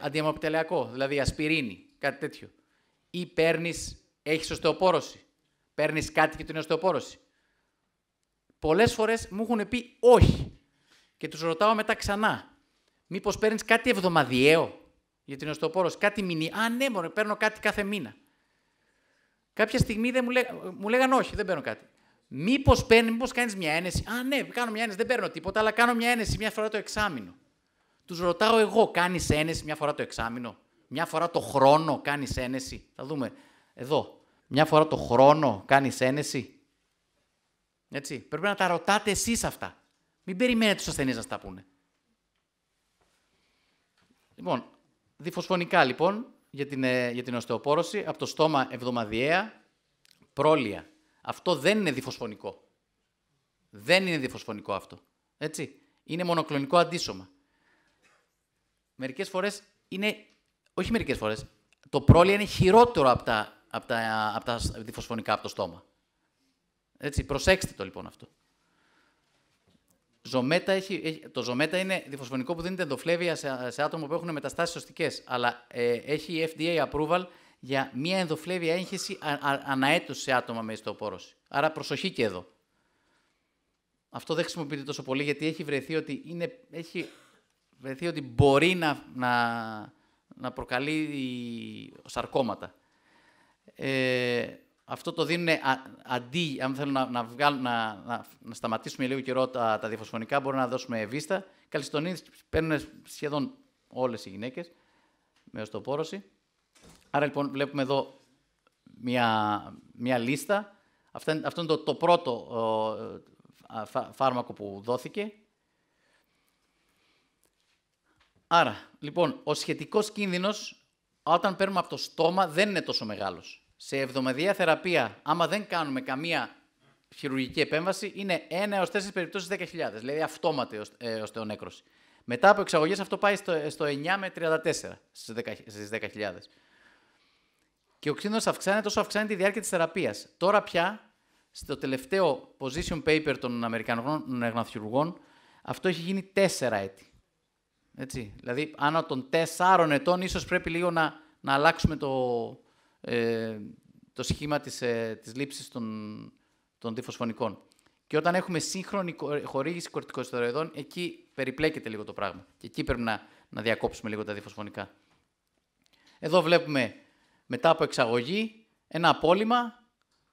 δηλαδή ασπιρίνη, κάτι τέτοιο. Ή παίρνεις, έχεις οστεοπόρωση. Παίρνεις κάτι και την οστεοπόρωση. Πολλές φορές μου έχουν πει όχι. Και τους ρωτάω μετά ξανά, μήπως παίρνεις κάτι εβδομαδιαίο για την οστοπόρο, κάτι μηνύ. Α, ναι, μόνο παίρνω κάτι κάθε μήνα. Κάποια στιγμή μου, λέ... μου λέγαν όχι, δεν παίρνω κάτι. Μήπως παίρνεις, μήπως κάνεις μια ένεση. Α, ναι, κάνω μια ένεση, δεν παίρνω τίποτα, αλλά κάνω μια ένεση μια φορά το εξάμεινο. Τους ρωτάω εγώ, κάνεις ένεση μια φορά το εξάμεινο. Μια φορά το χρόνο κάνεις ένεση. Θα δούμε εδώ. Μια φορά το χρόνο κάνεις ένεση. Έτσι. Πρέπει να τα ρωτάτε εσείς αυτά. Μην περιμένετε τους ασθενείς να στα πούνε. Λοιπόν, διφωσφωνικά λοιπόν για την, ε, για την οστεοπόρωση από το στόμα εβδομαδιαία πρόλια. Αυτό δεν είναι διφωσφωνικό. Δεν είναι διφωσφωνικό αυτό. Έτσι. Είναι μονοκλονικό αντίσωμα. Μερικές φορές είναι, όχι μερικές φορές, το πρόλια είναι χειρότερο από τα, από τα, από τα από το στόμα. Έτσι, προσέξτε το λοιπόν αυτό. Ζωμέτα έχει, το ζωμέτα είναι διφοσφονικό που δίνεται ενδοφλέβεια σε, σε άτομα που έχουν μεταστάσεις οστικές. Αλλά ε, έχει FDA approval για μια ενδοφλέβεια έγχυση αναέτου σε άτομα με ιστοπόρωση. Άρα προσοχή και εδώ. Αυτό δεν χρησιμοποιείται τόσο πολύ γιατί έχει βρεθεί ότι, είναι, έχει βρεθεί ότι μπορεί να, να, να προκαλεί σαρκώματα. Ε, αυτό το δίνουν αντί, αν θέλουν να, να, να, να, να σταματήσουμε λίγο καιρό τα, τα μπορούμε να δώσουμε βίστα. Καλυστονίδες, παίρνουν σχεδόν όλες οι γυναίκες με οστοπόρωση. Άρα λοιπόν βλέπουμε εδώ μια, μια λίστα. Αυτό είναι, αυτό το, το πρώτο φάρμακο που δόθηκε. Άρα, λοιπόν, ο σχετικός κίνδυνος όταν παίρνουμε από το στόμα δεν είναι τόσο μεγάλος σε εβδομαδιαία θεραπεία, άμα δεν κάνουμε καμία χειρουργική επέμβαση, είναι 1 έω 4 περιπτώσει 10.000. Δηλαδή αυτόματη ε, οστεονέκρωση. Μετά από εξαγωγές αυτό πάει στο, ε, στο 9 με 34 στι 10.000. Και ο ξύνος αυξάνεται όσο αυξάνεται η διάρκεια της θεραπείας. Τώρα πια, στο τελευταίο position paper των Αμερικανών εγναθιουργών, αυτό έχει γίνει 4 έτη. Έτσι. Δηλαδή, άνω των 4 ετών, ίσως πρέπει λίγο να, να αλλάξουμε το, ε, το σχήμα της, ε, λήψης των, των Και όταν έχουμε σύγχρονη χορήγηση κορτικοστεροειδών, εκεί περιπλέκεται λίγο το πράγμα. Και εκεί πρέπει να, να διακόψουμε λίγο τα διφωσφωνικά. Εδώ βλέπουμε μετά από εξαγωγή ένα απόλυμα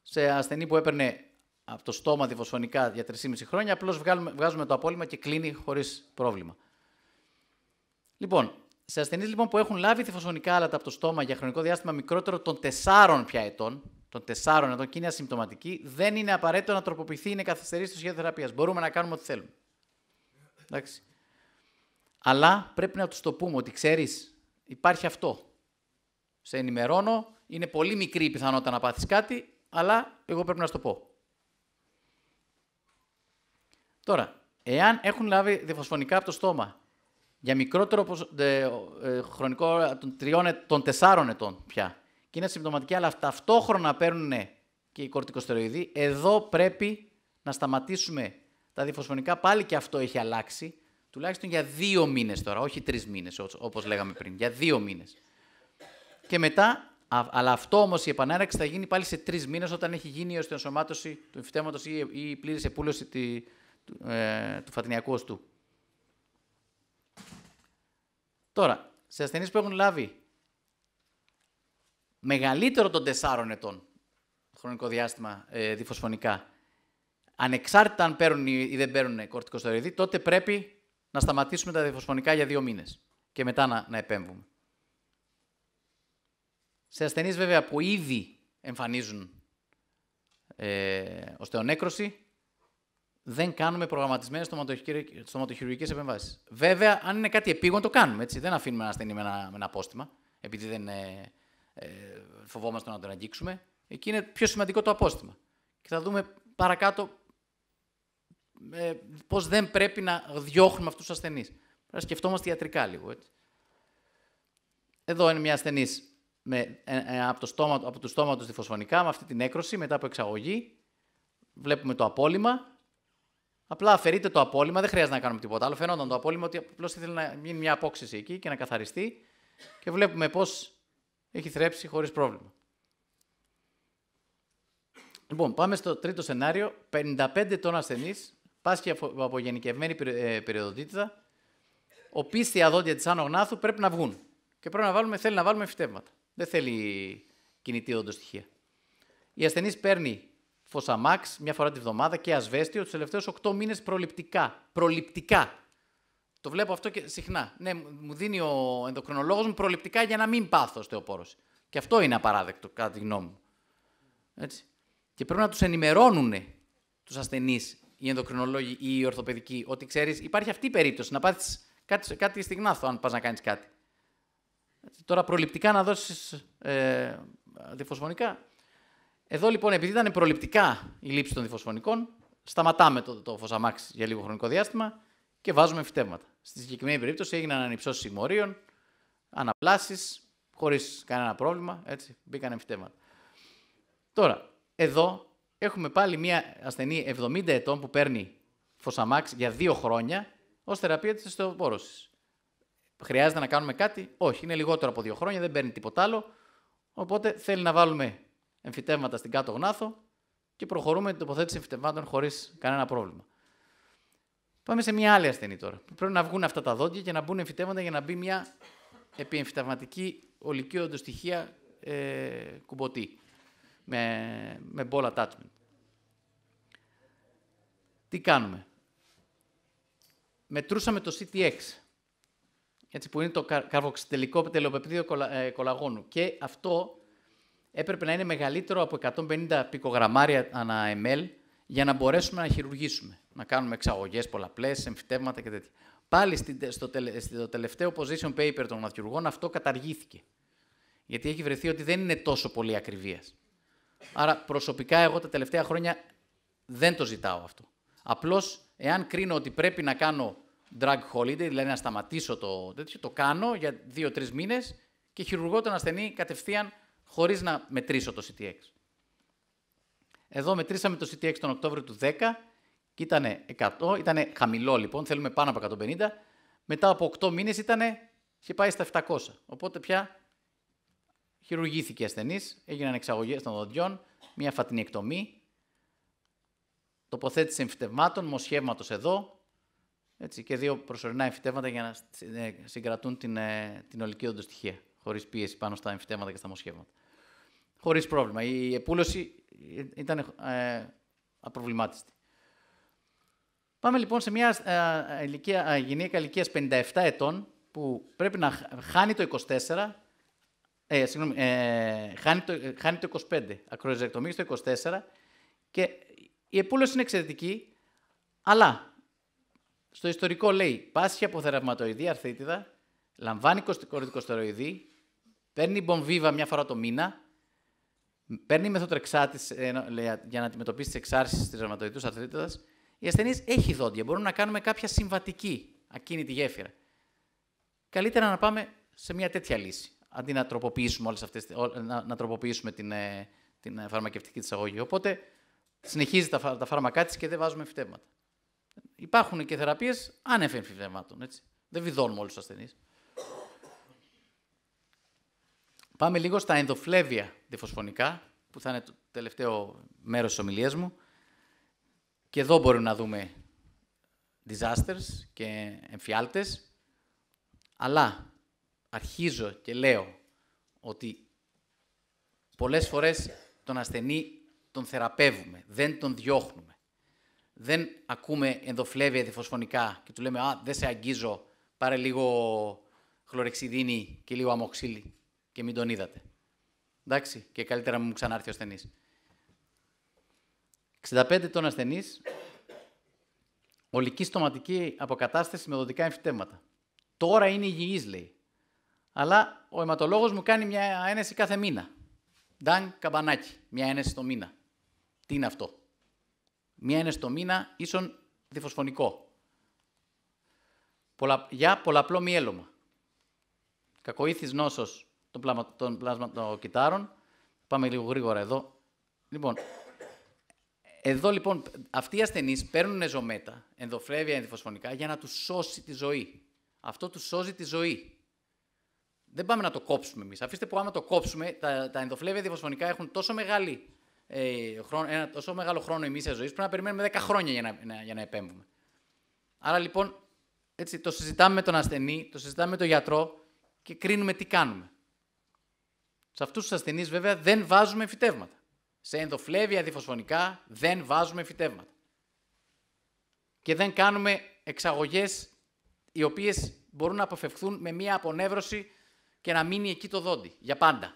σε ασθενή που έπαιρνε από το στόμα διφωσφωνικά για 3,5 χρόνια. Απλώς βγάζουμε το απόλυμα και κλείνει χωρίς πρόβλημα. Λοιπόν, σε ασθενείς λοιπόν που έχουν λάβει φωσφονικά άλατα από το στόμα για χρονικό διάστημα μικρότερο των 4 πια ετών, των 4 ετών και είναι ασυμπτωματική, δεν είναι απαραίτητο να τροποποιηθεί ή να καθυστερήσει το σχέδιο θεραπείας. Μπορούμε να κάνουμε ό,τι θέλουμε. Εντάξει. Αλλά πρέπει να τους το πούμε ότι ξέρεις, υπάρχει αυτό. Σε ενημερώνω, είναι πολύ μικρή η πιθανότητα να πάθεις κάτι, αλλά εγώ πρέπει να σου το πω. Τώρα, εάν έχουν λάβει διφωσφονικά από το στόμα για μικρότερο ε, χρονικό των, τριών, των τεσσάρων ετών πια. Και είναι συμπτωματική, αλλά ταυτόχρονα παίρνουν και οι κορτικοστεροειδοί. Εδώ πρέπει να σταματήσουμε τα διφοσφονικά. Πάλι και αυτό έχει αλλάξει. Τουλάχιστον για δύο μήνες τώρα, όχι τρεις μήνες όπως λέγαμε πριν. Για δύο μήνες. Και μετά, αλλά αυτό όμως η επανάραξη θα γίνει πάλι σε τρεις μήνες όταν έχει γίνει η οστεοσωμάτωση του εμφυτέματος ή η πλήρης επούλωση του φατινιακού ε, του. Τώρα, σε ασθενείς που έχουν λάβει μεγαλύτερο των 4 ετών χρονικό διάστημα ε, ανεξάρτητα αν παίρνουν ή δεν παίρνουν στερεοειδή, τότε πρέπει να σταματήσουμε τα διφοσφωνικά για δύο μήνες και μετά να, επέμβουμε. Σε ασθενείς βέβαια που ήδη εμφανίζουν ε, οστεονέκρωση, δεν κάνουμε προγραμματισμένες στοματοχειρουργικές επεμβάσεις. Βέβαια, αν είναι κάτι επίγον, το κάνουμε. Έτσι. Δεν αφήνουμε ένα ασθενή με ένα, με απόστημα, επειδή δεν ε, φοβόμαστε να τον αγγίξουμε. Εκεί είναι πιο σημαντικό το απόστημα. Και θα δούμε παρακάτω ε, πώς δεν πρέπει να διώχνουμε αυτούς τους ασθενείς. Πρέπει να σκεφτόμαστε ιατρικά λίγο. Έτσι. Εδώ είναι μια ασθενής με, ε, ε, από, το στόμα, από το στόμα του τη φωσφονικά, με αυτή την έκρωση μετά από εξαγωγή. Βλέπουμε το απόλυμα Απλά αφαιρείται το απόλυμα, δεν χρειάζεται να κάνουμε τίποτα άλλο. Φαινόταν το απόλυμα ότι απλώς ήθελε να γίνει μια απόξηση εκεί και να καθαριστεί και βλέπουμε πώς έχει θρέψει χωρίς πρόβλημα. Λοιπόν, πάμε στο τρίτο σενάριο. 55 τόν ασθενή πάσχει από γενικευμένη ε, περιοδοτήτητα. πίστια δόντια της άνω γνάθου πρέπει να βγουν. Και πρέπει να βάλουμε, θέλει να βάλουμε φυτεύματα. Δεν θέλει κινητή οντοστοιχεία. στοιχεία. Η ασθενής παίρνει Φωσαμάξ μια φορά τη βδομάδα και Ασβέστιο τους τελευταίους 8 μήνες προληπτικά. Προληπτικά. Το βλέπω αυτό και συχνά. Ναι, μου δίνει ο ενδοκρινολόγος μου προληπτικά για να μην πάθω στεοπόρωση. Και αυτό είναι απαράδεκτο, κατά τη γνώμη μου. Έτσι. Και πρέπει να τους ενημερώνουν τους ασθενείς οι ενδοκρινολόγοι ή οι ορθοπαιδικοί ότι ξέρεις, υπάρχει αυτή η περίπτωση να πάθεις κάτι, κάτι στιγνάθο, αν πας να κάνεις κάτι. Έτσι. Τώρα προληπτικά να δώσεις ε, εδώ λοιπόν, επειδή ήταν προληπτικά η λήψη των διφοσφωνικών, σταματάμε το, το φωσαμάξι για λίγο χρονικό διάστημα και βάζουμε φυτέυματα. Στη συγκεκριμένη περίπτωση έγιναν ανυψώσεις συμμορίων, αναπλάσεις, χωρίς κανένα πρόβλημα. Έτσι, μπήκαν φυτέυματα. Τώρα, εδώ έχουμε πάλι μια ασθενή 70 ετών που παίρνει φωσαμάξ για δύο χρόνια ως θεραπεία της οστεοπόρωσης. Χρειάζεται να κάνουμε κάτι, όχι, είναι λιγότερο από δύο χρόνια, δεν παίρνει τίποτα άλλο. Οπότε θέλει να βάλουμε εμφυτεύματα στην κάτω γνάθο και προχωρούμε την τοποθέτηση εμφυτευμάτων χωρίς κανένα πρόβλημα. Πάμε σε μια άλλη ασθενή τώρα. Πρέπει να βγουν αυτά τα δόντια και να μπουν εμφυτεύματα για να μπει μια επιεμφυτευματική ολική οντοστοιχεία ε, κουμποτή με, με ball attachment. Τι κάνουμε. Μετρούσαμε το CTX, έτσι που είναι το καρβοξυτελικό τελεοπεπτήδιο ε, κολαγόνου. Και αυτό έπρεπε να είναι μεγαλύτερο από 150 πικογραμμάρια ανά ml για να μπορέσουμε να χειρουργήσουμε, να κάνουμε εξαγωγές πολλαπλές, εμφυτεύματα και τέτοια. Πάλι στο τελευταίο position paper των μαθιουργών αυτό καταργήθηκε. Γιατί έχει βρεθεί ότι δεν είναι τόσο πολύ ακριβίας. Άρα προσωπικά εγώ τα τελευταία χρόνια δεν το ζητάω αυτό. Απλώς εάν κρίνω ότι πρέπει να κάνω drug holiday, δηλαδή να σταματήσω το τέτοιο, το κάνω για δύο-τρει μήνες και χειρουργώ τον ασθενή κατευθείαν χωρίς να μετρήσω το CTX. Εδώ μετρήσαμε το CTX τον Οκτώβριο του 10 και ήταν 100, ήταν χαμηλό λοιπόν, θέλουμε πάνω από 150. Μετά από 8 μήνε ήταν, είχε πάει στα 700. Οπότε πια χειρουργήθηκε ασθενή, έγιναν εξαγωγές των δοντιών, μια εκτομή, τοποθέτηση εμφυτευμάτων, μοσχεύματος εδώ, έτσι, και δύο προσωρινά εμφυτεύματα για να ε, συγκρατούν την, ε, την ολική οντοστοιχεία, χωρίς πίεση πάνω στα εμφυτεύματα και στα μοσχεύματα χωρίς πρόβλημα. Η επούλωση ήταν ε, απροβλημάτιστη. Πάμε λοιπόν σε μια ε, ηλικία, ε, γυναίκα ηλικίας 57 ετών που πρέπει να χάνει το 24. Ε, συγγνώμη, ε, χάνει, το, ε, χάνει το 25, ακροεζεκτομή στο 24 και η επούλωση είναι εξαιρετική, αλλά στο ιστορικό λέει πάσχει από θεραυματοειδή αρθίτιδα, λαμβάνει κορτικοστεροειδή, παίρνει μπομβίβα μια φορά το μήνα, παίρνει μεθοτρεξάτη για να αντιμετωπίσει τις εξάρσεις της ρευματοειδούς αρθρίτιδας. οι ασθενείς έχει δόντια. Μπορούμε να κάνουμε κάποια συμβατική ακίνητη γέφυρα. Καλύτερα να πάμε σε μια τέτοια λύση, αντί να τροποποιήσουμε, όλες αυτές, να, τροποποιήσουμε την, ε, την ε, φαρμακευτική της αγωγή. Οπότε συνεχίζει τα, τα φάρμακά της και δεν βάζουμε εμφυτεύματα. Υπάρχουν και θεραπείες άνευ εμφυτεύματων. Έτσι. Δεν βιδώνουμε όλους τους ασθενείς. Πάμε λίγο στα ενδοφλέβια διφωσφωνικά, που θα είναι το τελευταίο μέρος της ομιλίας μου. Και εδώ μπορούμε να δούμε disasters και εμφιάλτες. Αλλά αρχίζω και λέω ότι πολλές φορές τον ασθενή τον θεραπεύουμε, δεν τον διώχνουμε. Δεν ακούμε ενδοφλέβια διφωσφωνικά και του λέμε «Α, δεν σε αγγίζω, πάρε λίγο χλωρεξιδίνη και λίγο αμοξύλι και μην τον είδατε. Εντάξει, και καλύτερα μου ξανάρθει ο ασθενής. 65 τον ασθενής. ολική στοματική αποκατάσταση με δοτικά εμφυτεύματα. Τώρα είναι υγιής, λέει. Αλλά ο αιματολόγος μου κάνει μια ένεση κάθε μήνα. Νταν καμπανάκι, μια ένεση το μήνα. Τι είναι αυτό. Μια ένεση το μήνα ίσον διφοσφονικό. Για πολλαπλό μυέλωμα. Κακοήθης νόσος των, πλάσμα, των, πλάσμα, των Πάμε λίγο γρήγορα εδώ. Λοιπόν, εδώ λοιπόν αυτοί οι ασθενείς παίρνουν ζωμέτα, ενδοφλέβια, ενδιφωσφωνικά, για να τους σώσει τη ζωή. Αυτό τους σώζει τη ζωή. Δεν πάμε να το κόψουμε εμείς. Αφήστε που άμα το κόψουμε, τα, τα ενδοφλέβια διαφωσφωνικά έχουν τόσο, μεγάλη, ε, χρόνο, ένα, τόσο μεγάλο χρόνο ημίσια ζωής, πρέπει να περιμένουμε 10 χρόνια για να, να, για να επέμβουμε. Άρα λοιπόν, έτσι, το συζητάμε με τον ασθενή, το συζητάμε με τον γιατρό και κρίνουμε τι κάνουμε. Σε αυτούς τους ασθενείς, βέβαια, δεν βάζουμε φυτεύματα. Σε ενδοφλέβια διφωσφωνικά δεν βάζουμε φυτεύματα. Και δεν κάνουμε εξαγωγές οι οποίες μπορούν να αποφευχθούν με μία απονεύρωση και να μείνει εκεί το δόντι για πάντα.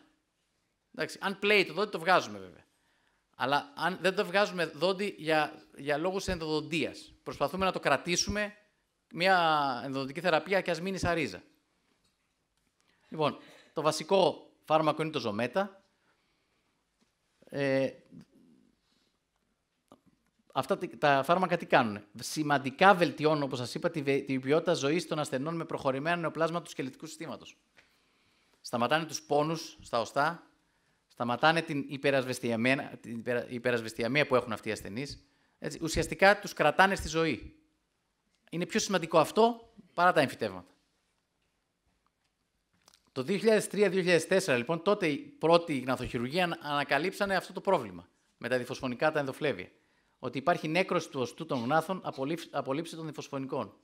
Εντάξει, αν πλέει το δόντι, το βγάζουμε βέβαια. Αλλά αν δεν το βγάζουμε δόντι για, για λόγους ενδοδοντίας. Προσπαθούμε να το κρατήσουμε μια ενδοδοντική θεραπεία και ας μείνει σαν ρίζα. Λοιπόν, το βασικό Φάρμακο είναι το ζωμέτα. Ε, αυτά τα φάρμακα τι κάνουν. Σημαντικά βελτιώνουν, όπως σας είπα, την ποιότητα ζωής των ασθενών με προχωρημένο νεοπλάσμα του σκελετικού συστήματος. Σταματάνε τους πόνους στα οστά, σταματάνε την υπερασβεστιαμία, την υπερασβεστιαμία που έχουν αυτοί οι ασθενείς. Έτσι, ουσιαστικά τους κρατάνε στη ζωή. Είναι πιο σημαντικό αυτό παρά τα εμφυτεύματα. Το 2003-2004 λοιπόν, τότε οι πρώτοι γναθοχειρουργοί ανακαλύψανε αυτό το πρόβλημα με τα διφοσφονικά τα ενδοφλέβια. Ότι υπάρχει νέκρωση του οστού των γνάθων από των διφοσφονικών.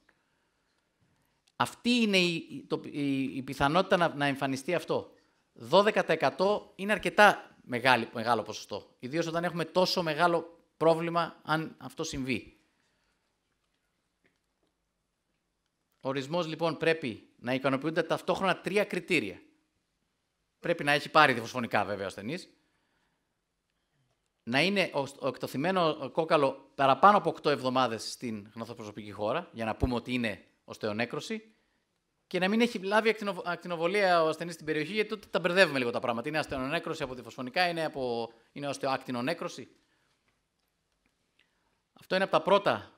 Αυτή είναι η, το, η, πιθανότητα να, εμφανιστεί αυτό. 12% είναι αρκετά μεγάλο ποσοστό. Ιδίως όταν έχουμε τόσο μεγάλο πρόβλημα, αν αυτό συμβεί. Ορισμός λοιπόν πρέπει να ικανοποιούνται ταυτόχρονα τρία κριτήρια. Πρέπει να έχει πάρει διφωσφωνικά βέβαια ο ασθενής. Να είναι ο εκτοθυμένο κόκαλο παραπάνω από 8 εβδομάδες στην γνωθοπροσωπική χώρα, για να πούμε ότι είναι οστεονέκρωση. Και να μην έχει λάβει ακτινοβολία ο ασθενής στην περιοχή, γιατί τότε τα μπερδεύουμε λίγο τα πράγματα. Είναι οστεονέκρωση από διφωσφωνικά, είναι, από... είναι οστεοακτινονέκρωση. Αυτό είναι από τα πρώτα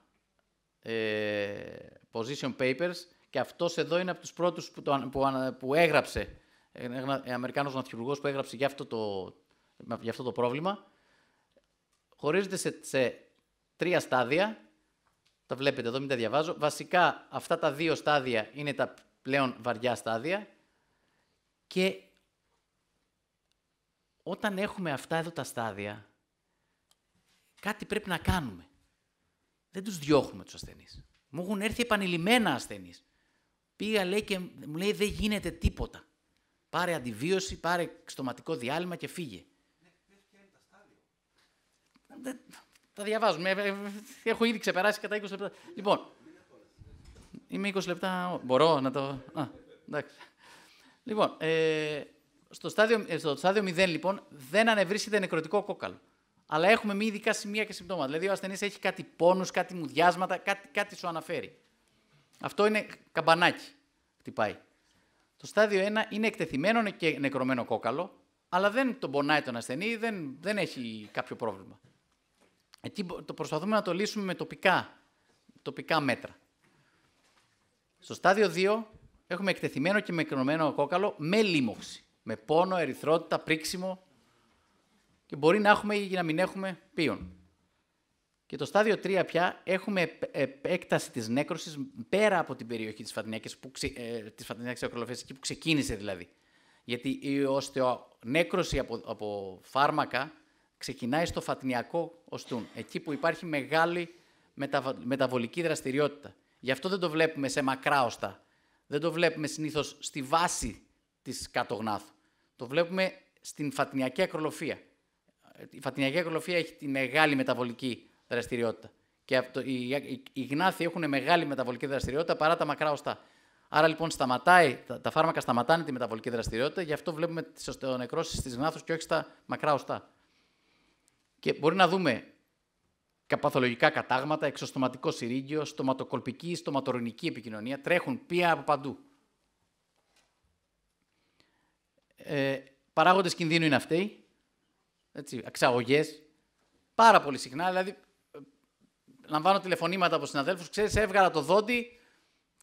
ε, position papers και αυτός εδώ είναι από τους πρώτους που, που, που έγραψε. Ε, ένα ε, Αμερικάνος ναυτιουργό που έγραψε για αυτό το, αυτό το πρόβλημα. Χωρίζεται σε, σε τρία στάδια. Τα βλέπετε εδώ, μην τα διαβάζω. Βασικά αυτά τα δύο στάδια είναι τα πλέον βαριά στάδια. Και όταν έχουμε αυτά εδώ τα στάδια, κάτι πρέπει να κάνουμε. Δεν τους διώχνουμε τους ασθενείς. Μου έχουν έρθει επανειλημμένα ασθενείς. Πήγα λέει και μου λέει δεν γίνεται τίποτα. Πάρε αντιβίωση, πάρε στοματικό διάλειμμα και φύγε. Δεν τα διαβάζουμε. Ε, ε, ε, έχω ήδη ξεπεράσει κατά 20 λεπτά. Λοιπόν, είμαι 20 λεπτά. Μπορώ να το. Α, Λοιπόν, ε, στο, στάδιο, στο στάδιο 0, λοιπόν, δεν ανεβρίσκεται νεκροτικό κόκαλο. Αλλά έχουμε μη ειδικά σημεία και συμπτώματα. Δηλαδή, ο ασθενής έχει κάτι πόνους, κάτι μουδιάσματα, κάτι, κάτι σου αναφέρει. Αυτό είναι καμπανάκι. Χτυπάει. Το στάδιο 1 είναι εκτεθειμένο και νεκρωμένο κόκαλο, αλλά δεν τον πονάει τον ασθενή, δεν, δεν έχει κάποιο πρόβλημα. Εκεί το προσπαθούμε να το λύσουμε με τοπικά, τοπικά μέτρα. Στο στάδιο 2 έχουμε εκτεθειμένο και νεκρωμένο κόκαλο με λίμωξη. Με πόνο, ερυθρότητα, πρίξιμο και μπορεί να έχουμε ή να μην έχουμε πίον. Και το στάδιο 3 πια έχουμε επέκταση της νέκρωσης πέρα από την περιοχή της φατινιακής, που ε, της φατινιακής εκεί που ξεκίνησε δηλαδή. Γιατί η οστεονέκρωση από, από φάρμακα ξεκινάει στο φατινιακό οστούν, εκεί που υπάρχει μεγάλη μεταβολική δραστηριότητα. Γι' αυτό δεν το βλέπουμε σε μακρά οστά. Δεν το βλέπουμε συνήθως στη βάση της γνάθου. Το βλέπουμε στην φατινιακή ακρολοφία. Η φατινιακή ακρολοφία έχει τη μεγάλη μεταβολική δραστηριότητα. Και αυτό, οι, οι, οι γνάθοι έχουν μεγάλη μεταβολική δραστηριότητα παρά τα μακρά οστά. Άρα λοιπόν σταματάει, τα, φάρμακα σταματάνε τη μεταβολική δραστηριότητα, γι' αυτό βλέπουμε τις οστεονεκρώσει στις γνάθους και όχι στα μακρά οστά. Και μπορεί να δούμε καπαθολογικά κατάγματα, εξωστοματικό συρρήγγιο, στοματοκολπική, στοματορυνική επικοινωνία, τρέχουν πία από παντού. Ε, Παράγοντες κινδύνου είναι αυτοί. εξαγωγές, Πάρα πολύ συχνά, δηλαδή λαμβάνω τηλεφωνήματα από συναδέλφους. Ξέρεις, έβγαλα το δόντι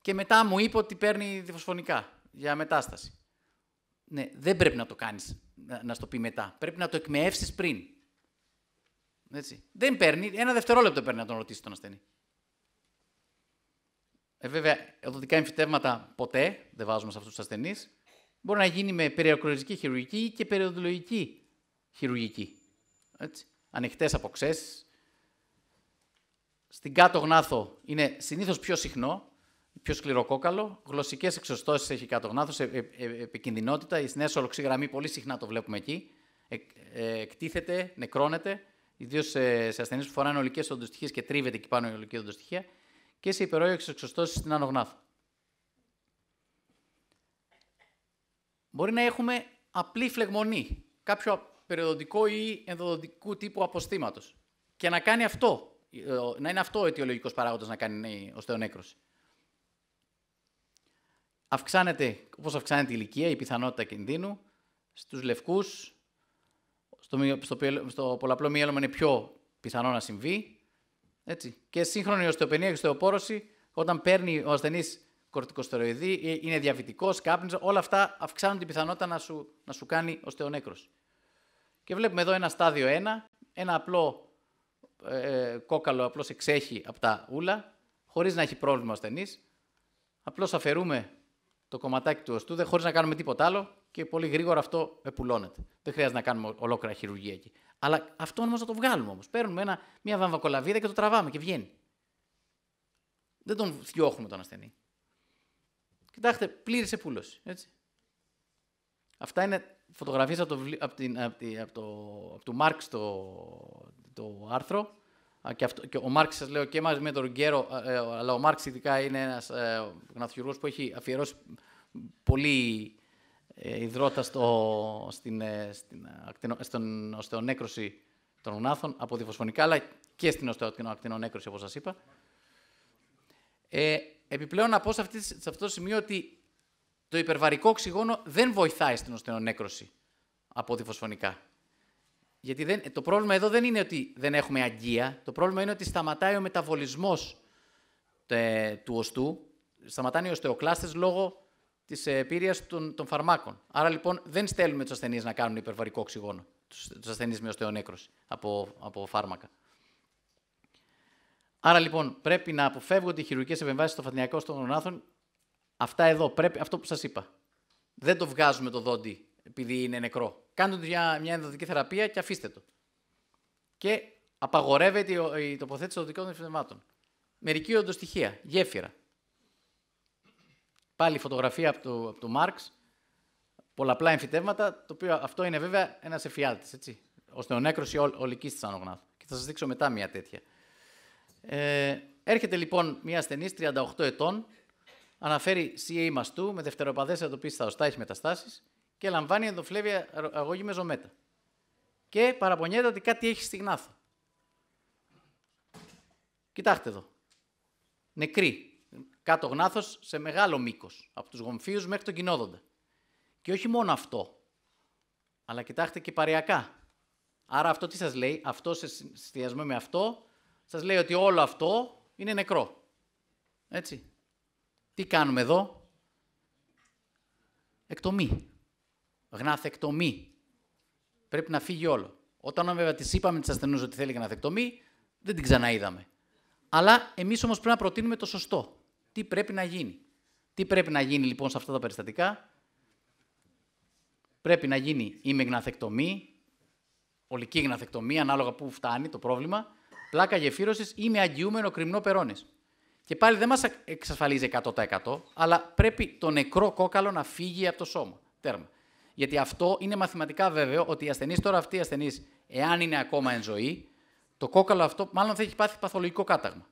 και μετά μου είπε ότι παίρνει διφοσφονικά για μετάσταση. Ναι, δεν πρέπει να το κάνεις, να, στο το πει μετά. Πρέπει να το εκμεεύσει πριν. Έτσι. Δεν παίρνει, ένα δευτερόλεπτο παίρνει να τον ρωτήσει τον ασθενή. Ε, βέβαια, οδοντικά εμφυτεύματα ποτέ δεν βάζουμε σε αυτούς τους ασθενείς. Μπορεί να γίνει με περιοκροτική χειρουργική ή και περιοδολογική χειρουργική. Ανοιχτές αποξέσεις, στην κάτω γνάθο είναι συνήθως πιο συχνό, πιο σκληροκόκαλο. Γλωσσικές εξωστώσεις έχει κάτω γνάθος, ε, ε, ε, επικινδυνότητα. Η νέα ολοξή γραμμή πολύ συχνά το βλέπουμε εκεί. Ε, ε εκτίθεται, νεκρώνεται, ιδίως σε, σε ασθενείς που φοράνε ολικές οντοστοιχίες και τρίβεται εκεί πάνω η ολική οντοστοιχεία. Και σε υπερόγειε εξωστώσεις στην άνω γνάθο. Μπορεί να έχουμε απλή φλεγμονή, κάποιο περιοδοντικό ή ενδοδοντικού τύπου αποστήματος. Και να κάνει αυτό ε, να είναι αυτό ο αιτιολογικός παράγοντας να κάνει οστεονέκρωση. Αυξάνεται, όπως αυξάνεται η ηλικία, η πιθανότητα κινδύνου, στους λευκούς, στο, στο, στο πολλαπλό μυέλωμα είναι πιο πιθανό να συμβεί. Έτσι. Και σύγχρονη οστεοπενία και οστεοπόρωση, όταν παίρνει ο ασθενής κορτικοστεροειδή, ε, είναι διαβητικός, κάπνιζε, όλα αυτά αυξάνουν την πιθανότητα να σου, να σου κάνει οστεονέκρωση. Και βλέπουμε εδώ ένα στάδιο 1, ένα απλό ε, ε, κόκαλο απλώς εξέχει από τα ούλα, χωρίς να έχει πρόβλημα ο ασθενής. Απλώς αφαιρούμε το κομματάκι του οστού, χωρίς να κάνουμε τίποτα άλλο και πολύ γρήγορα αυτό επουλώνεται. Δεν χρειάζεται να κάνουμε ολόκληρα χειρουργία εκεί. Αλλά αυτό όμως να το βγάλουμε όμως. Παίρνουμε ένα, μια βαμβακολαβίδα και το τραβάμε και βγαίνει. Δεν τον φτιάχνουμε τον ασθενή. Κοιτάξτε, πλήρης επούλωση. Έτσι. Αυτά είναι φωτογραφίες από το, από την, από το, από Μάρξ το, το άρθρο. Και, αυτό, και ο Μάρξ, σας λέω, και μαζί με τον Γκέρο, ε, αλλά ο Μάρξ ειδικά είναι ένας ε, που έχει αφιερώσει πολύ ιδρώτα ε, υδρότα στο, στην, ε, στην, στον οστεονέκρωση των γνάθων από τη αλλά και στην οστεοακτινονέκρωση, όπως σας είπα. Ε, επιπλέον, να πω σε, αυτή, σε αυτό το σημείο ότι το υπερβαρικό οξυγόνο δεν βοηθάει στην οστεονέκρωση από τη Γιατί δεν, το πρόβλημα εδώ δεν είναι ότι δεν έχουμε αγκία, το πρόβλημα είναι ότι σταματάει ο μεταβολισμός ε, του οστού, σταματάνε οι οστεοκλάστες λόγω της ε, πύριας των, των, φαρμάκων. Άρα λοιπόν δεν στέλνουμε τους ασθενείς να κάνουν υπερβαρικό οξυγόνο. Τους ασθενείς με οστεονέκρωση από, από φάρμακα. Άρα λοιπόν πρέπει να αποφεύγονται οι χειρουργικές επεμβάσεις στο φατνιακό στον Αυτά εδώ πρέπει, αυτό που σας είπα. Δεν το βγάζουμε το δόντι επειδή είναι νεκρό. Κάντε μια, μια ενδοτική θεραπεία και αφήστε το. Και απαγορεύεται η, τοποθέτηση των δικών πνευμάτων. Μερική οντοστοιχεία, γέφυρα. Πάλι φωτογραφία από του από το Μάρξ, πολλαπλά εμφυτεύματα, το οποίο αυτό είναι βέβαια ένας εφιάλτης, έτσι. Ώστε ο νέκρο ή ολική τη ανογνάθου. Και θα σας δείξω μετά μια τέτοια. Ε, έρχεται λοιπόν μια ασθενής 38 ετών, Αναφέρει CA μαστού με δευτεροπαδές ατοπή στα οστά, έχει μεταστάσεις και λαμβάνει ενδοφλέβια αγωγή με ζωμέτα. Και παραπονιέται ότι κάτι έχει στη γνάθο. Κοιτάξτε εδώ. Νεκρή. Κάτω γνάθος, σε μεγάλο μήκος. Από τους γομφίους μέχρι τον κοινόδοντα. Και όχι μόνο αυτό. Αλλά κοιτάξτε και παριακά. Άρα αυτό τι σας λέει, αυτό σε συνδυασμό με αυτό, σας λέει ότι όλο αυτό είναι νεκρό. Έτσι. Τι κάνουμε εδώ. Εκτομή. Γνάθεκτομή. Πρέπει να φύγει όλο. Όταν βέβαια της είπαμε της ασθενούς ότι θέλει γνάθεκτομή, δεν την ξαναείδαμε. Αλλά εμείς όμως πρέπει να προτείνουμε το σωστό. Τι πρέπει να γίνει. Τι πρέπει να γίνει λοιπόν σε αυτά τα περιστατικά. Πρέπει να γίνει η μεγναθεκτομή, ολική γναθεκτομή, ανάλογα που φτάνει το πρόβλημα, πλάκα γεφύρωσης ή με αγγιούμενο κρυμνό περώνης. Και πάλι δεν μας εξασφαλίζει 100%, αλλά πρέπει το νεκρό κόκαλο να φύγει από το σώμα. Τέρμα. Γιατί αυτό είναι μαθηματικά βέβαιο ότι οι ασθενείς τώρα, αυτοί οι ασθενείς, εάν είναι ακόμα εν ζωή, το κόκαλο αυτό μάλλον θα έχει πάθει παθολογικό κάταγμα.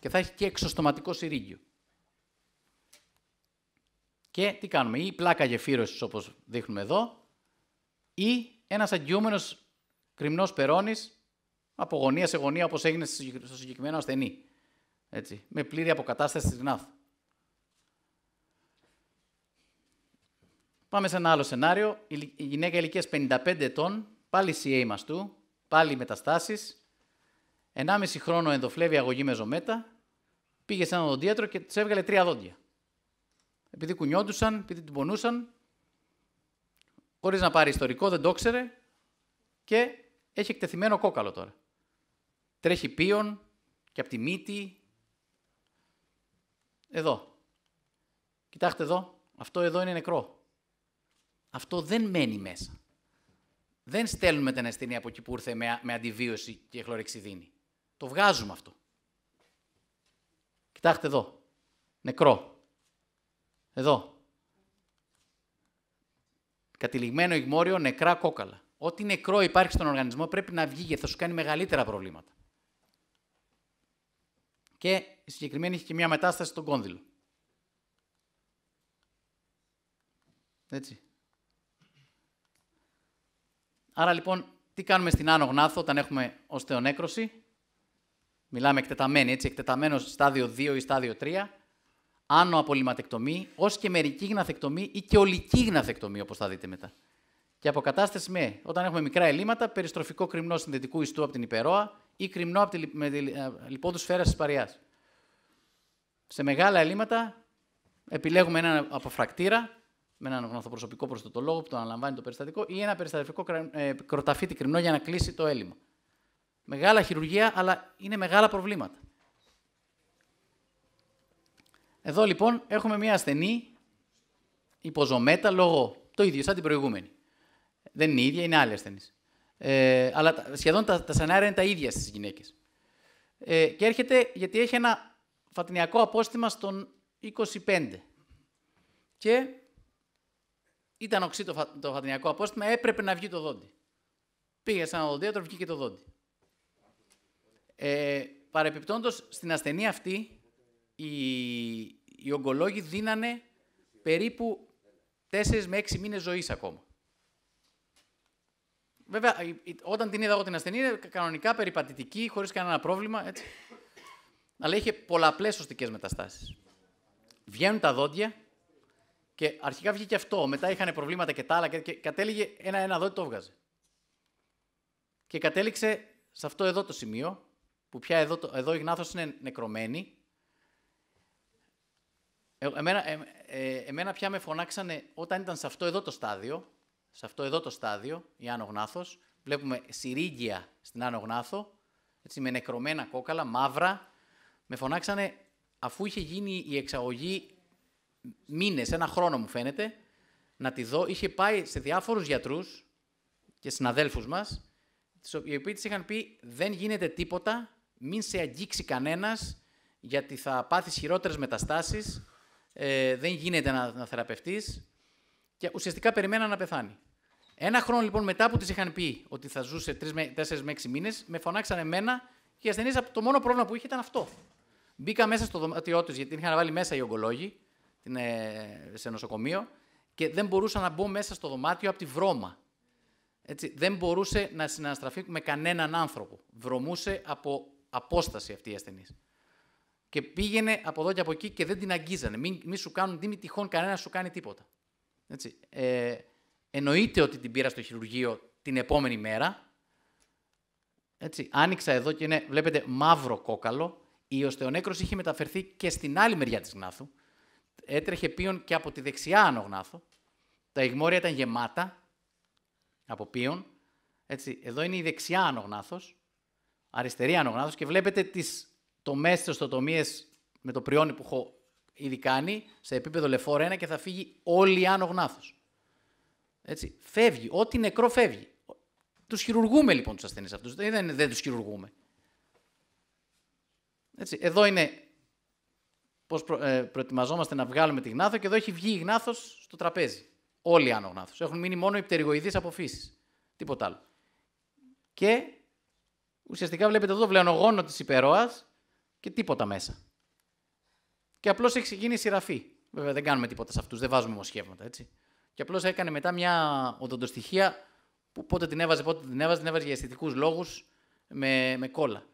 Και θα έχει και εξωστοματικό συρίγγιο. Και τι κάνουμε, ή πλάκα γεφύρωσης όπως δείχνουμε εδώ, ή ένας αγκιούμενο κρυμνός περώνης από γωνία σε γωνία όπως έγινε στο συγκεκριμένο ασθενή. Έτσι, με πλήρη αποκατάσταση της ΝΑΦ. Πάμε σε ένα άλλο σενάριο. Η γυναίκα ηλικίας 55 ετών, πάλι CA του, πάλι μεταστάσεις, 1,5 χρόνο ενδοφλεύει αγωγή ζωμέτα. πήγε σε έναν οδοντίατρο και της έβγαλε τρία δόντια. Επειδή κουνιόντουσαν, επειδή την πονούσαν, Χωρίς να πάρει ιστορικό, δεν το ξέρε. και έχει εκτεθειμένο κόκαλο τώρα. Τρέχει πίον και από τη μύτη εδώ. Κοιτάξτε εδώ. Αυτό εδώ είναι νεκρό. Αυτό δεν μένει μέσα. Δεν στέλνουμε την ασθενή από εκεί που ήρθε με, με αντιβίωση και χλωρεξιδίνη. Το βγάζουμε αυτό. Κοιτάξτε εδώ. Νεκρό. Εδώ. Κατηλιγμένο υγμόριο νεκρά κόκαλα. Ό,τι νεκρό υπάρχει στον οργανισμό πρέπει να βγει γιατί θα σου κάνει μεγαλύτερα προβλήματα και η συγκεκριμένη έχει και μια μετάσταση στον κόνδυλο. Έτσι. Άρα λοιπόν, τι κάνουμε στην άνω γνάθο όταν έχουμε οστεονέκρωση. Μιλάμε εκτεταμένη, έτσι, εκτεταμένο στάδιο 2 ή στάδιο 3. Άνω απολυματεκτομή, ως και μερική γναθεκτομή ή και ολική γναθεκτομή, όπως θα δείτε μετά. Και αποκατάσταση με, όταν έχουμε μικρά ελλείμματα, περιστροφικό κρυμνό συνδετικού ιστού από την υπερόα ή κρυμνό από τη, με τη ε, λιπόδοσφαίρα της παριάς Σε μεγάλα ελλείμματα επιλέγουμε έναν αποφρακτήρα με έναν γνωθοπροσωπικό προστατολόγο που το αναλαμβάνει το περιστατικό ή ένα περιστατικό ε, κροταφίτη κρυμνό για να κλείσει το έλλειμμα. Μεγάλα χειρουργία, αλλά είναι μεγάλα προβλήματα. Εδώ λοιπόν έχουμε μια ασθενή υποζωμέτα λόγω το ίδιο, σαν την προηγούμενη. Δεν είναι η ίδια, είναι άλλη ασθενής. Ε, αλλά σχεδόν τα, τα σενάρια είναι τα ίδια στις γυναίκες. Ε, και έρχεται γιατί έχει ένα φατνιακό απόστημα στον 25. Και ήταν οξύ το, φα, φατνιακό απόστημα, έπρεπε να βγει το δόντι. Πήγε σαν ο δοντίατρο, βγήκε το δόντι. Ε, παρεπιπτόντως, στην ασθενή αυτή, οι, οι ογκολόγοι δίνανε περίπου 4 με 6 μήνες ζωής ακόμα. Βέβαια, όταν την είδα εγώ την ασθενή, κανονικά περιπατητική, χωρίς κανένα πρόβλημα. Έτσι. Αλλά είχε πολλαπλές οστικέ μεταστάσεις. Βγαίνουν τα δόντια και αρχικά βγήκε αυτό. Μετά είχαν προβλήματα και τα άλλα. Και κατέληγε ένα-ένα δόντι το έβγαζε. Και κατέληξε σε αυτό εδώ το σημείο, που πια εδώ, εδώ η γνάθος είναι νεκρωμένη. Ε, εμένα, ε, ε, εμένα πια με φωνάξανε όταν ήταν σε αυτό εδώ το στάδιο, σε αυτό εδώ το στάδιο, η Άνω βλέπουμε συρίγγια στην Άνω Γνάθο, έτσι, με νεκρωμένα κόκαλα, μαύρα. Με φωνάξανε, αφού είχε γίνει η εξαγωγή μήνες, ένα χρόνο μου φαίνεται, να τη δω, είχε πάει σε διάφορους γιατρούς και συναδέλφους μας, οι οποίοι της είχαν πει «Δεν γίνεται τίποτα, μην σε αγγίξει κανένας, γιατί θα πάθεις χειρότερες μεταστάσεις, ε, δεν γίνεται να, να θεραπευτείς, και ουσιαστικά περιμέναν να πεθάνει. Ένα χρόνο λοιπόν μετά που της είχαν πει ότι θα ζούσε 4 με 6 μήνες, με φωνάξανε εμένα και οι ασθενείς το μόνο πρόβλημα που είχε ήταν αυτό. Μπήκα μέσα στο δωμάτιό τους, γιατί την είχαν βάλει μέσα οι ογκολόγοι ε, σε νοσοκομείο και δεν μπορούσα να μπω μέσα στο δωμάτιο από τη βρώμα. Έτσι, δεν μπορούσε να συναναστραφεί με κανέναν άνθρωπο. Βρωμούσε από απόσταση αυτή η ασθενή. Και πήγαινε από εδώ και από εκεί και δεν την αγγίζανε. Μην, μην σου κάνουν, μην τυχόν κανένας σου κάνει τίποτα. Έτσι. Ε, εννοείται ότι την πήρα στο χειρουργείο την επόμενη μέρα. Έτσι. Άνοιξα εδώ και είναι, βλέπετε, μαύρο κόκαλο. Η οστεονέκρωση είχε μεταφερθεί και στην άλλη μεριά της γνάθου. Έτρεχε πίον και από τη δεξιά άνω γνάθο. Τα ηγμόρια ήταν γεμάτα από πίον. Έτσι. Εδώ είναι η δεξιά άνω Αριστερή άνω Και βλέπετε τις τομές της οστοτομίες με το πριόνι που έχω ήδη κάνει σε επίπεδο λεφόρα 1 και θα φύγει όλη άνω γνάθος. Έτσι. Φεύγει. Ό,τι νεκρό φεύγει. Τους χειρουργούμε λοιπόν τους ασθενείς αυτούς. Δεν, δεν τους χειρουργούμε. Έτσι. Εδώ είναι πώς προ, ε, προετοιμαζόμαστε να βγάλουμε τη γνάθο και εδώ έχει βγει η γνάθος στο τραπέζι. Όλοι άνω γνάθος. Έχουν μείνει μόνο οι πτερηγοειδεί αποφύσεις. Τίποτα άλλο. Και ουσιαστικά βλέπετε εδώ το βλεονογόνο της υπερόας και τίποτα μέσα. Και απλώς έχει γίνει σειραφή. Βέβαια δεν κάνουμε τίποτα σε αυτούς, δεν βάζουμε μοσχεύματα έτσι. Και απλώς έκανε μετά μια οδοντοστοιχεία που πότε την έβαζε, πότε την έβαζε, την έβαζε για αισθητικούς λόγους με, με κόλλα.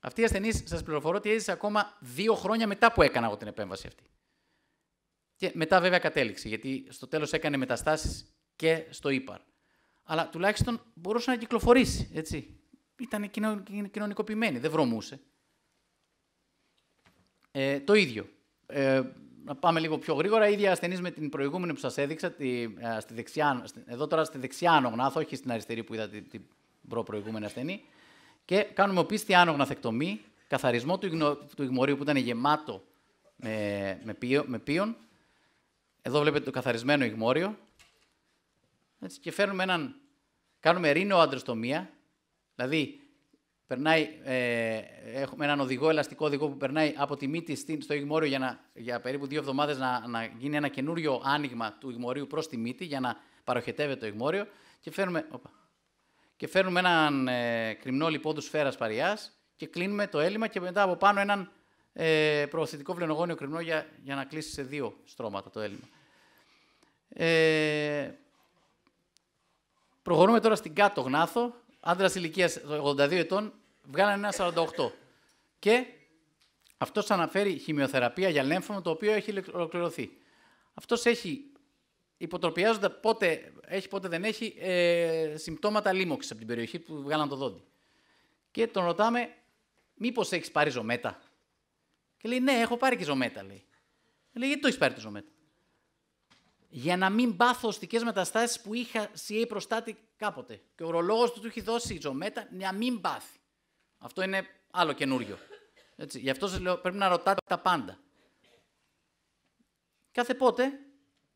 Αυτή η ασθενή, σας πληροφορώ ότι έζησε ακόμα δύο χρόνια μετά που έκανα εγώ την επέμβαση αυτή. Και μετά βέβαια κατέληξε, γιατί στο τέλος έκανε μεταστάσεις και στο ύπαρ. Αλλά τουλάχιστον μπορούσε να κυκλοφορήσει. Έτσι. Ήταν κοινωνικοποιημένη, δεν βρωμούσε. Ε, το ίδιο. Ε, να πάμε λίγο πιο γρήγορα. Η ίδια ασθενή με την προηγούμενη που σας έδειξα, τη, ε, στη δεξιά, εδώ τώρα στη δεξιά άνογνάθο, όχι στην αριστερή που είδατε την προ-προηγούμενη ασθενή. Και κάνουμε οπίστη άνογνα θεκτομή, καθαρισμό του, υγνο, του που ήταν γεμάτο με, με, πίο, με πίον. Εδώ βλέπετε το καθαρισμένο υγμόριο. και φέρνουμε έναν, κάνουμε ρίνο αντροστομία, δηλαδή περνάει, ε, έχουμε έναν οδηγό, ελαστικό οδηγό που περνάει από τη μύτη στο ηγμόριο για, για περίπου δύο εβδομάδες να, να γίνει ένα καινούριο άνοιγμα του ηγμόριου προς τη μύτη για να παροχετεύεται το ηγμόριο. Και φέρνουμε, οπα, και φέρνουμε έναν ε, κρυμνό του σφαίρας παριάς και κλείνουμε το έλλειμμα και μετά από πάνω έναν ε, προωθητικό βλενογόνιο κρυμνό για, για να κλείσει σε δύο στρώματα το έλλειμμα. Ε, προχωρούμε τώρα στην κάτω γνάθο, άντρας ηλικίας 82 ετών, βγάλανε ένα 48. Και αυτός αναφέρει χημειοθεραπεία για λέμφωμα το οποίο έχει ολοκληρωθεί. Αυτός έχει, υποτροπιάζοντας πότε έχει, πότε δεν έχει, ε, συμπτώματα λίμωξης από την περιοχή που βγάλαν το δόντι. Και τον ρωτάμε, μήπως έχεις πάρει ζωμέτα. Και λέει, Ναι, έχω πάρει και ζωμέτα, λέει. Λέει, Γιατί το έχεις πάρει το ζωμέτα για να μην πάθω οστικές μεταστάσεις που είχα CA προστάτη κάποτε. Και ο ορολόγος του του έχει δώσει η ζωμέτα να μην πάθει. Αυτό είναι άλλο καινούριο. Έτσι. Γι' αυτό σας λέω πρέπει να ρωτάτε τα πάντα. Κάθε πότε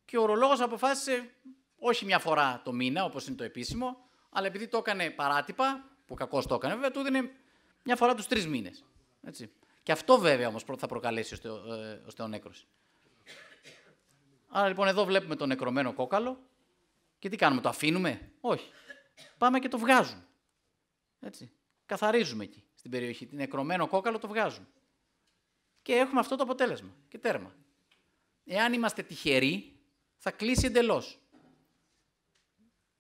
και ο ορολόγος αποφάσισε όχι μια φορά το μήνα όπως είναι το επίσημο, αλλά επειδή το έκανε παράτυπα, που κακό το έκανε βέβαια, του έδινε μια φορά τους τρεις μήνες. Και αυτό βέβαια όμως θα προκαλέσει ο, οστεονέκρωση. Άρα λοιπόν εδώ βλέπουμε τον νεκρωμένο κόκαλο και τι κάνουμε, το αφήνουμε. Όχι. Πάμε και το βγάζουμε. Έτσι. Καθαρίζουμε εκεί στην περιοχή. Την νεκρωμένο κόκαλο το βγάζουμε. Και έχουμε αυτό το αποτέλεσμα. Και τέρμα. Εάν είμαστε τυχεροί, θα κλείσει εντελώ.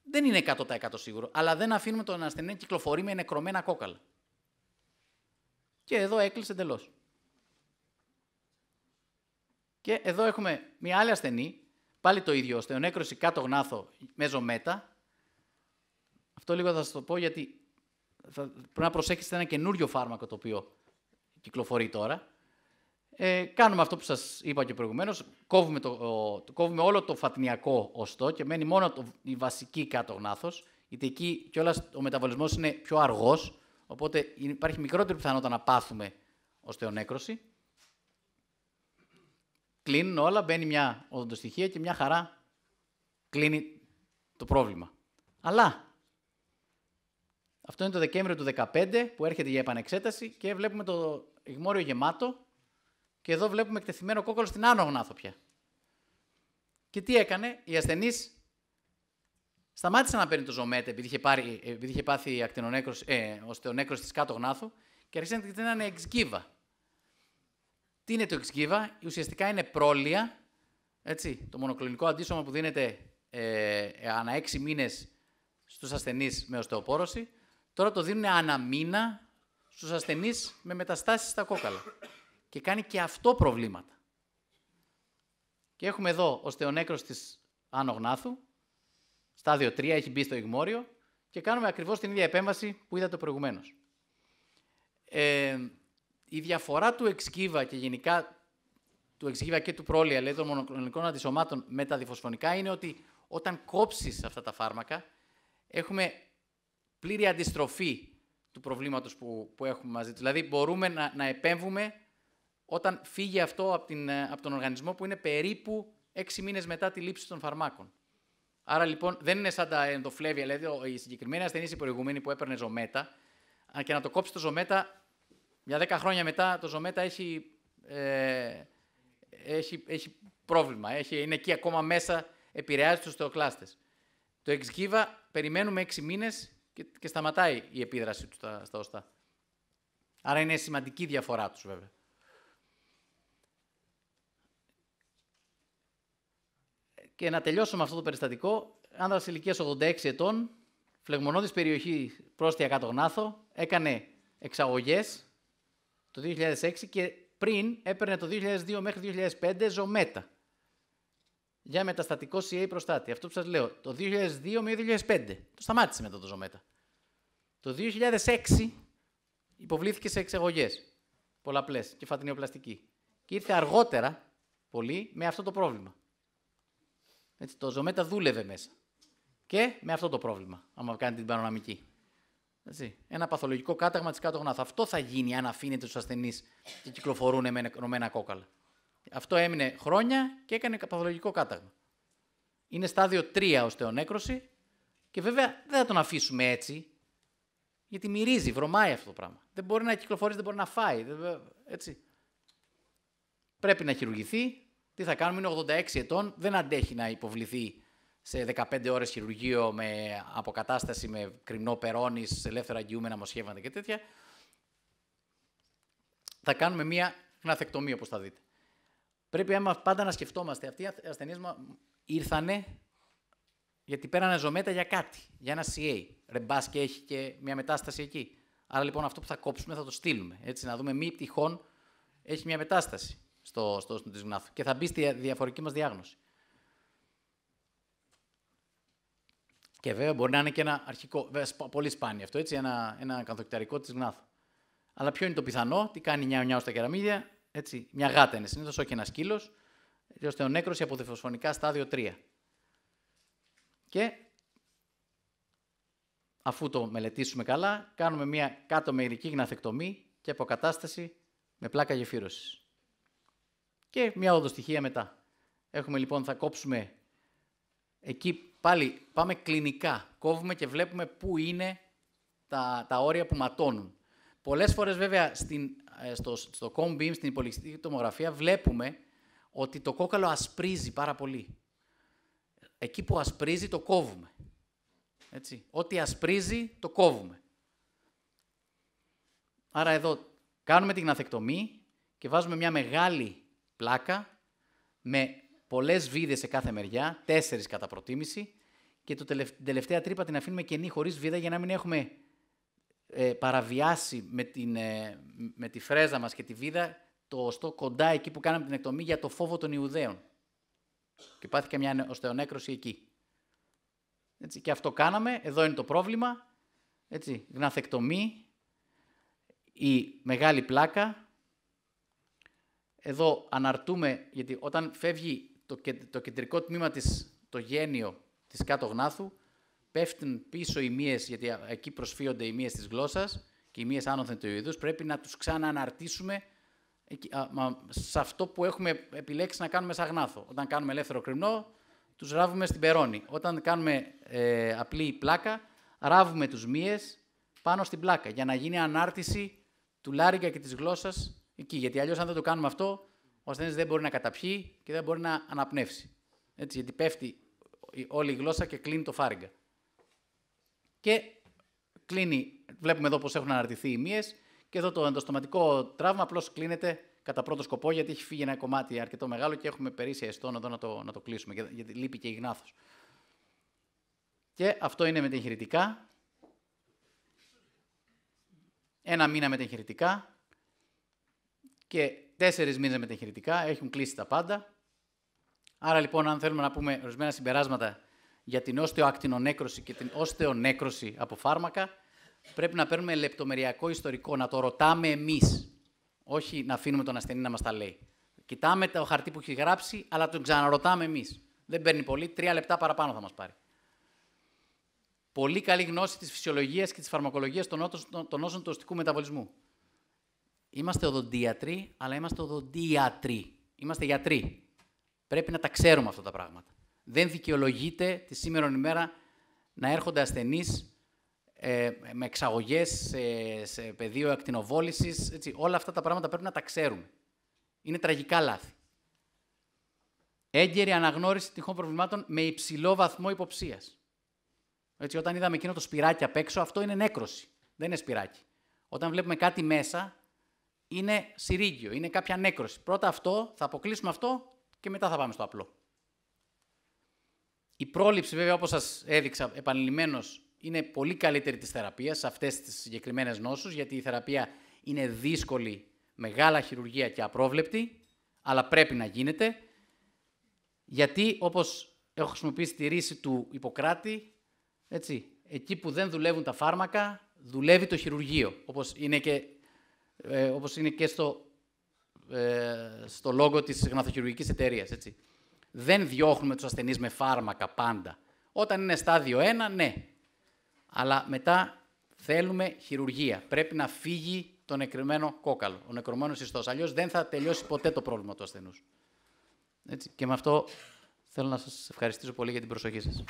Δεν είναι 100% σίγουρο, αλλά δεν αφήνουμε τον ασθενή να κυκλοφορεί με νεκρωμένα κόκαλα. Και εδώ έκλεισε εντελώς. Και εδώ έχουμε μια άλλη ασθενή, πάλι το ίδιο, στεονέκρωση κάτω γνάθο, μέσω μέτα. Αυτό λίγο θα σας το πω γιατί πρέπει να προσέχετε ένα καινούριο φάρμακο το οποίο κυκλοφορεί τώρα. Ε, κάνουμε αυτό που σας είπα και προηγουμένως, κόβουμε, κόβουμε όλο το φατνιακό οστό και μένει μόνο το, η βασική κάτω γνάθος, γιατί εκεί κιόλας ο μεταβολισμός είναι πιο αργός, οπότε υπάρχει μικρότερη πιθανότητα να πάθουμε οστεονέκρωση. Κλείνουν όλα, μπαίνει μια οδοντοστοιχεία και μια χαρά κλείνει το πρόβλημα. Αλλά αυτό είναι το Δεκέμβριο του 2015 που έρχεται για επανεξέταση και βλέπουμε το ηγμόριο γεμάτο και εδώ βλέπουμε εκτεθειμένο κόκκολο στην άνω γνάθο πια. Και τι έκανε, οι ασθενείς σταμάτησαν να παίρνει το ζωμέτε επειδή είχε, πάρει, πάθει ε, ο κάτω γνάθου και άρχισαν να την εξγκίβα. Τι είναι το εξγίβα, ουσιαστικά είναι πρόλια, έτσι, το μονοκλινικό αντίσωμα που δίνεται ε, ανά έξι μήνες στους ασθενείς με οστεοπόρωση, τώρα το δίνουν ανά μήνα στους ασθενείς με μεταστάσεις στα κόκαλα. Και κάνει και αυτό προβλήματα. Και έχουμε εδώ οστεονέκρωση της Άνω Γνάθου, στάδιο 3, έχει μπει στο ηγμόριο και κάνουμε ακριβώς την ίδια επέμβαση που είδατε προηγουμένως. Ε, η διαφορά του εξκύβα και γενικά του εξκύβα και του πρόλια, δηλαδή των μονοκλονικών αντισωμάτων με τα διφωσφονικά, είναι ότι όταν κόψεις αυτά τα φάρμακα, έχουμε πλήρη αντιστροφή του προβλήματος που, που έχουμε μαζί τους. Δηλαδή, μπορούμε να, να επέμβουμε όταν φύγει αυτό από, την, ε, από τον οργανισμό που είναι περίπου έξι μήνες μετά τη λήψη των φαρμάκων. Άρα λοιπόν δεν είναι σαν τα ενδοφλέβια, δηλαδή η συγκεκριμένη ασθενής η προηγούμενη που έπαιρνε ζωμέτα, και να το κόψει το ζωμέτα μια δέκα χρόνια μετά το Ζωμέτα έχει, ε, έχει, πρόβλημα. Έχει, είναι εκεί ακόμα μέσα, επηρεάζει τους θεοκλάστες. Το εξκύβα περιμένουμε έξι μήνες και, και σταματάει η επίδρασή του στα, στα οστά. Άρα είναι σημαντική διαφορά τους βέβαια. Και να τελειώσω με αυτό το περιστατικό. Άνδρας ηλικίας 86 ετών, φλεγμονώδης περιοχή πρόστια κάτω γνάθο, έκανε εξαγωγές το 2006 και πριν έπαιρνε το 2002 μέχρι 2005 ζωμέτα για μεταστατικό CA προστάτη. Αυτό που σας λέω, το 2002 με 2005. Το σταμάτησε μετά το ζωμέτα. Το 2006 υποβλήθηκε σε εξεγωγές πολλαπλές και φατινιοπλαστική. Και ήρθε αργότερα πολύ με αυτό το πρόβλημα. Έτσι, το ζωμέτα δούλευε μέσα. Και με αυτό το πρόβλημα, άμα κάνει την παρονομική. Έτσι. Ένα παθολογικό κάταγμα της κάτω γνάθου. Αυτό θα γίνει αν αφήνετε του ασθενείς και κυκλοφορούν με ενωμένα κόκαλα. Αυτό έμεινε χρόνια και έκανε παθολογικό κάταγμα. Είναι στάδιο 3 οστεονέκρωση και βέβαια δεν θα τον αφήσουμε έτσι. Γιατί μυρίζει, βρωμάει αυτό το πράγμα. Δεν μπορεί να κυκλοφορήσει, δεν μπορεί να φάει. Έτσι. Πρέπει να χειρουργηθεί. Τι θα κάνουμε, είναι 86 ετών, δεν αντέχει να υποβληθεί σε 15 ώρες χειρουργείο με αποκατάσταση, με κρυμνό περώνει, σε ελεύθερα αγγιούμενα μοσχεύματα και τέτοια, θα κάνουμε μία γναθεκτομή, όπως θα δείτε. Πρέπει πάντα να σκεφτόμαστε. Αυτοί οι ασθενείς ήρθανε γιατί πέρανε ζωμέτα για κάτι, για ένα CA. Ρεμπά και έχει και μια μετάσταση εκεί. Άρα λοιπόν αυτό που θα κόψουμε θα το στείλουμε. Έτσι, να δούμε μη τυχόν έχει μια μετάσταση στο, στο, Και θα μπει στη ε, διαφορική μας διάγνωση. Και βέβαια μπορεί να είναι και ένα αρχικό, βέβαια πολύ σπάνιο αυτό, έτσι, ένα, ένα της ΓΝΑΘ. Αλλά ποιο είναι το πιθανό, τι κανει μια μία ωραία, έτσι μια στα κεραμίδια, έτσι, μια γάτα είναι συνήθως, όχι ένας σκύλος, ώστε ο νέκρος από δευτεροσφωνικά στάδιο 3. Και αφού το μελετήσουμε καλά, κάνουμε μια κάτω μερική γναθεκτομή και αποκατάσταση με πλάκα γεφύρωσης. Και μια οδοστοιχεία μετά. Έχουμε λοιπόν, θα κόψουμε εκεί Πάλι πάμε κλινικά. Κόβουμε και βλέπουμε πού είναι τα, τα όρια που ματώνουν. Πολλές φορές, βέβαια, στην, ε, στο, στο στην υπολογιστική τομογραφία, βλέπουμε ότι το κόκαλο ασπρίζει πάρα πολύ. Εκεί που ασπρίζει, το κόβουμε. Έτσι. Ό,τι ασπρίζει, το κόβουμε. Άρα εδώ κάνουμε την αθεκτομή και βάζουμε μια μεγάλη πλάκα με Πολλές βίδες σε κάθε μεριά, τέσσερις κατά προτίμηση. Και το τελευ... την τελευταία τρύπα την αφήνουμε κενή χωρίς βίδα για να μην έχουμε ε, παραβιάσει με, την, ε, με τη φρέζα μας και τη βίδα το οστό κοντά εκεί που κάναμε την εκτομή για το φόβο των Ιουδαίων. Και πάθηκε μια οστεονέκρωση εκεί. Έτσι, και αυτό κάναμε, εδώ είναι το πρόβλημα. Έτσι, γναθεκτομή, η μεγάλη πλάκα. Εδώ αναρτούμε, γιατί όταν φεύγει το, κεντρικό τμήμα της, το γένιο της κάτω γνάθου, πέφτουν πίσω οι μύες, γιατί εκεί προσφύονται οι μύες της γλώσσας και οι μύες άνωθεν του είδους, πρέπει να τους ξανααναρτήσουμε σε αυτό που έχουμε επιλέξει να κάνουμε σαν γνάθο. Όταν κάνουμε ελεύθερο κρυμνό, τους ράβουμε στην περώνη. Όταν κάνουμε ε, απλή πλάκα, ράβουμε τους μύες πάνω στην πλάκα για να γίνει ανάρτηση του λάρικα και της γλώσσας εκεί. Γιατί αλλιώς αν δεν το κάνουμε αυτό, ο ασθενή δεν μπορεί να καταπιεί και δεν μπορεί να αναπνεύσει. Έτσι, γιατί πέφτει όλη η γλώσσα και κλείνει το φάριγγα. Και κλείνει, βλέπουμε εδώ πώς έχουν αναρτηθεί οι μύες, και εδώ το ενδοστοματικό τραύμα απλώς κλείνεται κατά πρώτο σκοπό, γιατί έχει φύγει ένα κομμάτι αρκετό μεγάλο και έχουμε περίσει εστόν να το, να το κλείσουμε, γιατί λείπει και η γνάθος. Και αυτό είναι με τα εγχειρητικά. Ένα μήνα με τα Και τέσσερις μήνες με τα έχουν κλείσει τα πάντα. Άρα λοιπόν, αν θέλουμε να πούμε ορισμένα συμπεράσματα για την οστεοακτινονέκρωση και την οστεονέκρωση από φάρμακα, πρέπει να παίρνουμε λεπτομεριακό ιστορικό, να το ρωτάμε εμείς. Όχι να αφήνουμε τον ασθενή να μας τα λέει. Κοιτάμε το χαρτί που έχει γράψει, αλλά τον ξαναρωτάμε εμείς. Δεν παίρνει πολύ, τρία λεπτά παραπάνω θα μας πάρει. Πολύ καλή γνώση της φυσιολογίας και της φαρμακολογίας των όσων του οστικού μεταβολισμού. Είμαστε οδοντίατροι, αλλά είμαστε οδοντίατροι. Είμαστε γιατροί. Πρέπει να τα ξέρουμε αυτά τα πράγματα. Δεν δικαιολογείται τη σήμερα ημέρα να έρχονται ασθενείς ε, με εξαγωγές σε, σε πεδίο ακτινοβόληση. Όλα αυτά τα πράγματα πρέπει να τα ξέρουμε. Είναι τραγικά λάθη. Έγκαιρη αναγνώριση τυχών προβλημάτων με υψηλό βαθμό υποψίας. όταν είδαμε εκείνο το σπυράκι απ' έξω, αυτό είναι νέκρωση. Δεν είναι σπυράκι. Όταν βλέπουμε κάτι μέσα, είναι συρρήγγιο, είναι κάποια νέκρωση. Πρώτα αυτό, θα αποκλείσουμε αυτό και μετά θα πάμε στο απλό. Η πρόληψη, βέβαια, όπως σας έδειξα επανειλημμένως, είναι πολύ καλύτερη της θεραπείας σε αυτές τις συγκεκριμένες νόσους, γιατί η θεραπεία είναι δύσκολη, μεγάλα χειρουργία και απρόβλεπτη, αλλά πρέπει να γίνεται, γιατί όπως έχω χρησιμοποιήσει τη ρίση του Ιπποκράτη, έτσι, εκεί που δεν δουλεύουν τα φάρμακα, δουλεύει το χειρουργείο, όπως είναι και ε, όπως είναι και στο, ε, στο λόγο της γναθοχειρουργικής εταιρείας, Δεν διώχνουμε τους ασθενείς με φάρμακα πάντα. Όταν είναι στάδιο 1, ναι. Αλλά μετά θέλουμε χειρουργία. Πρέπει να φύγει το νεκρημένο κόκαλο, ο νεκρωμένος ιστός. Αλλιώς δεν θα τελειώσει ποτέ το πρόβλημα του ασθενούς. Και με αυτό θέλω να σας ευχαριστήσω πολύ για την προσοχή σας.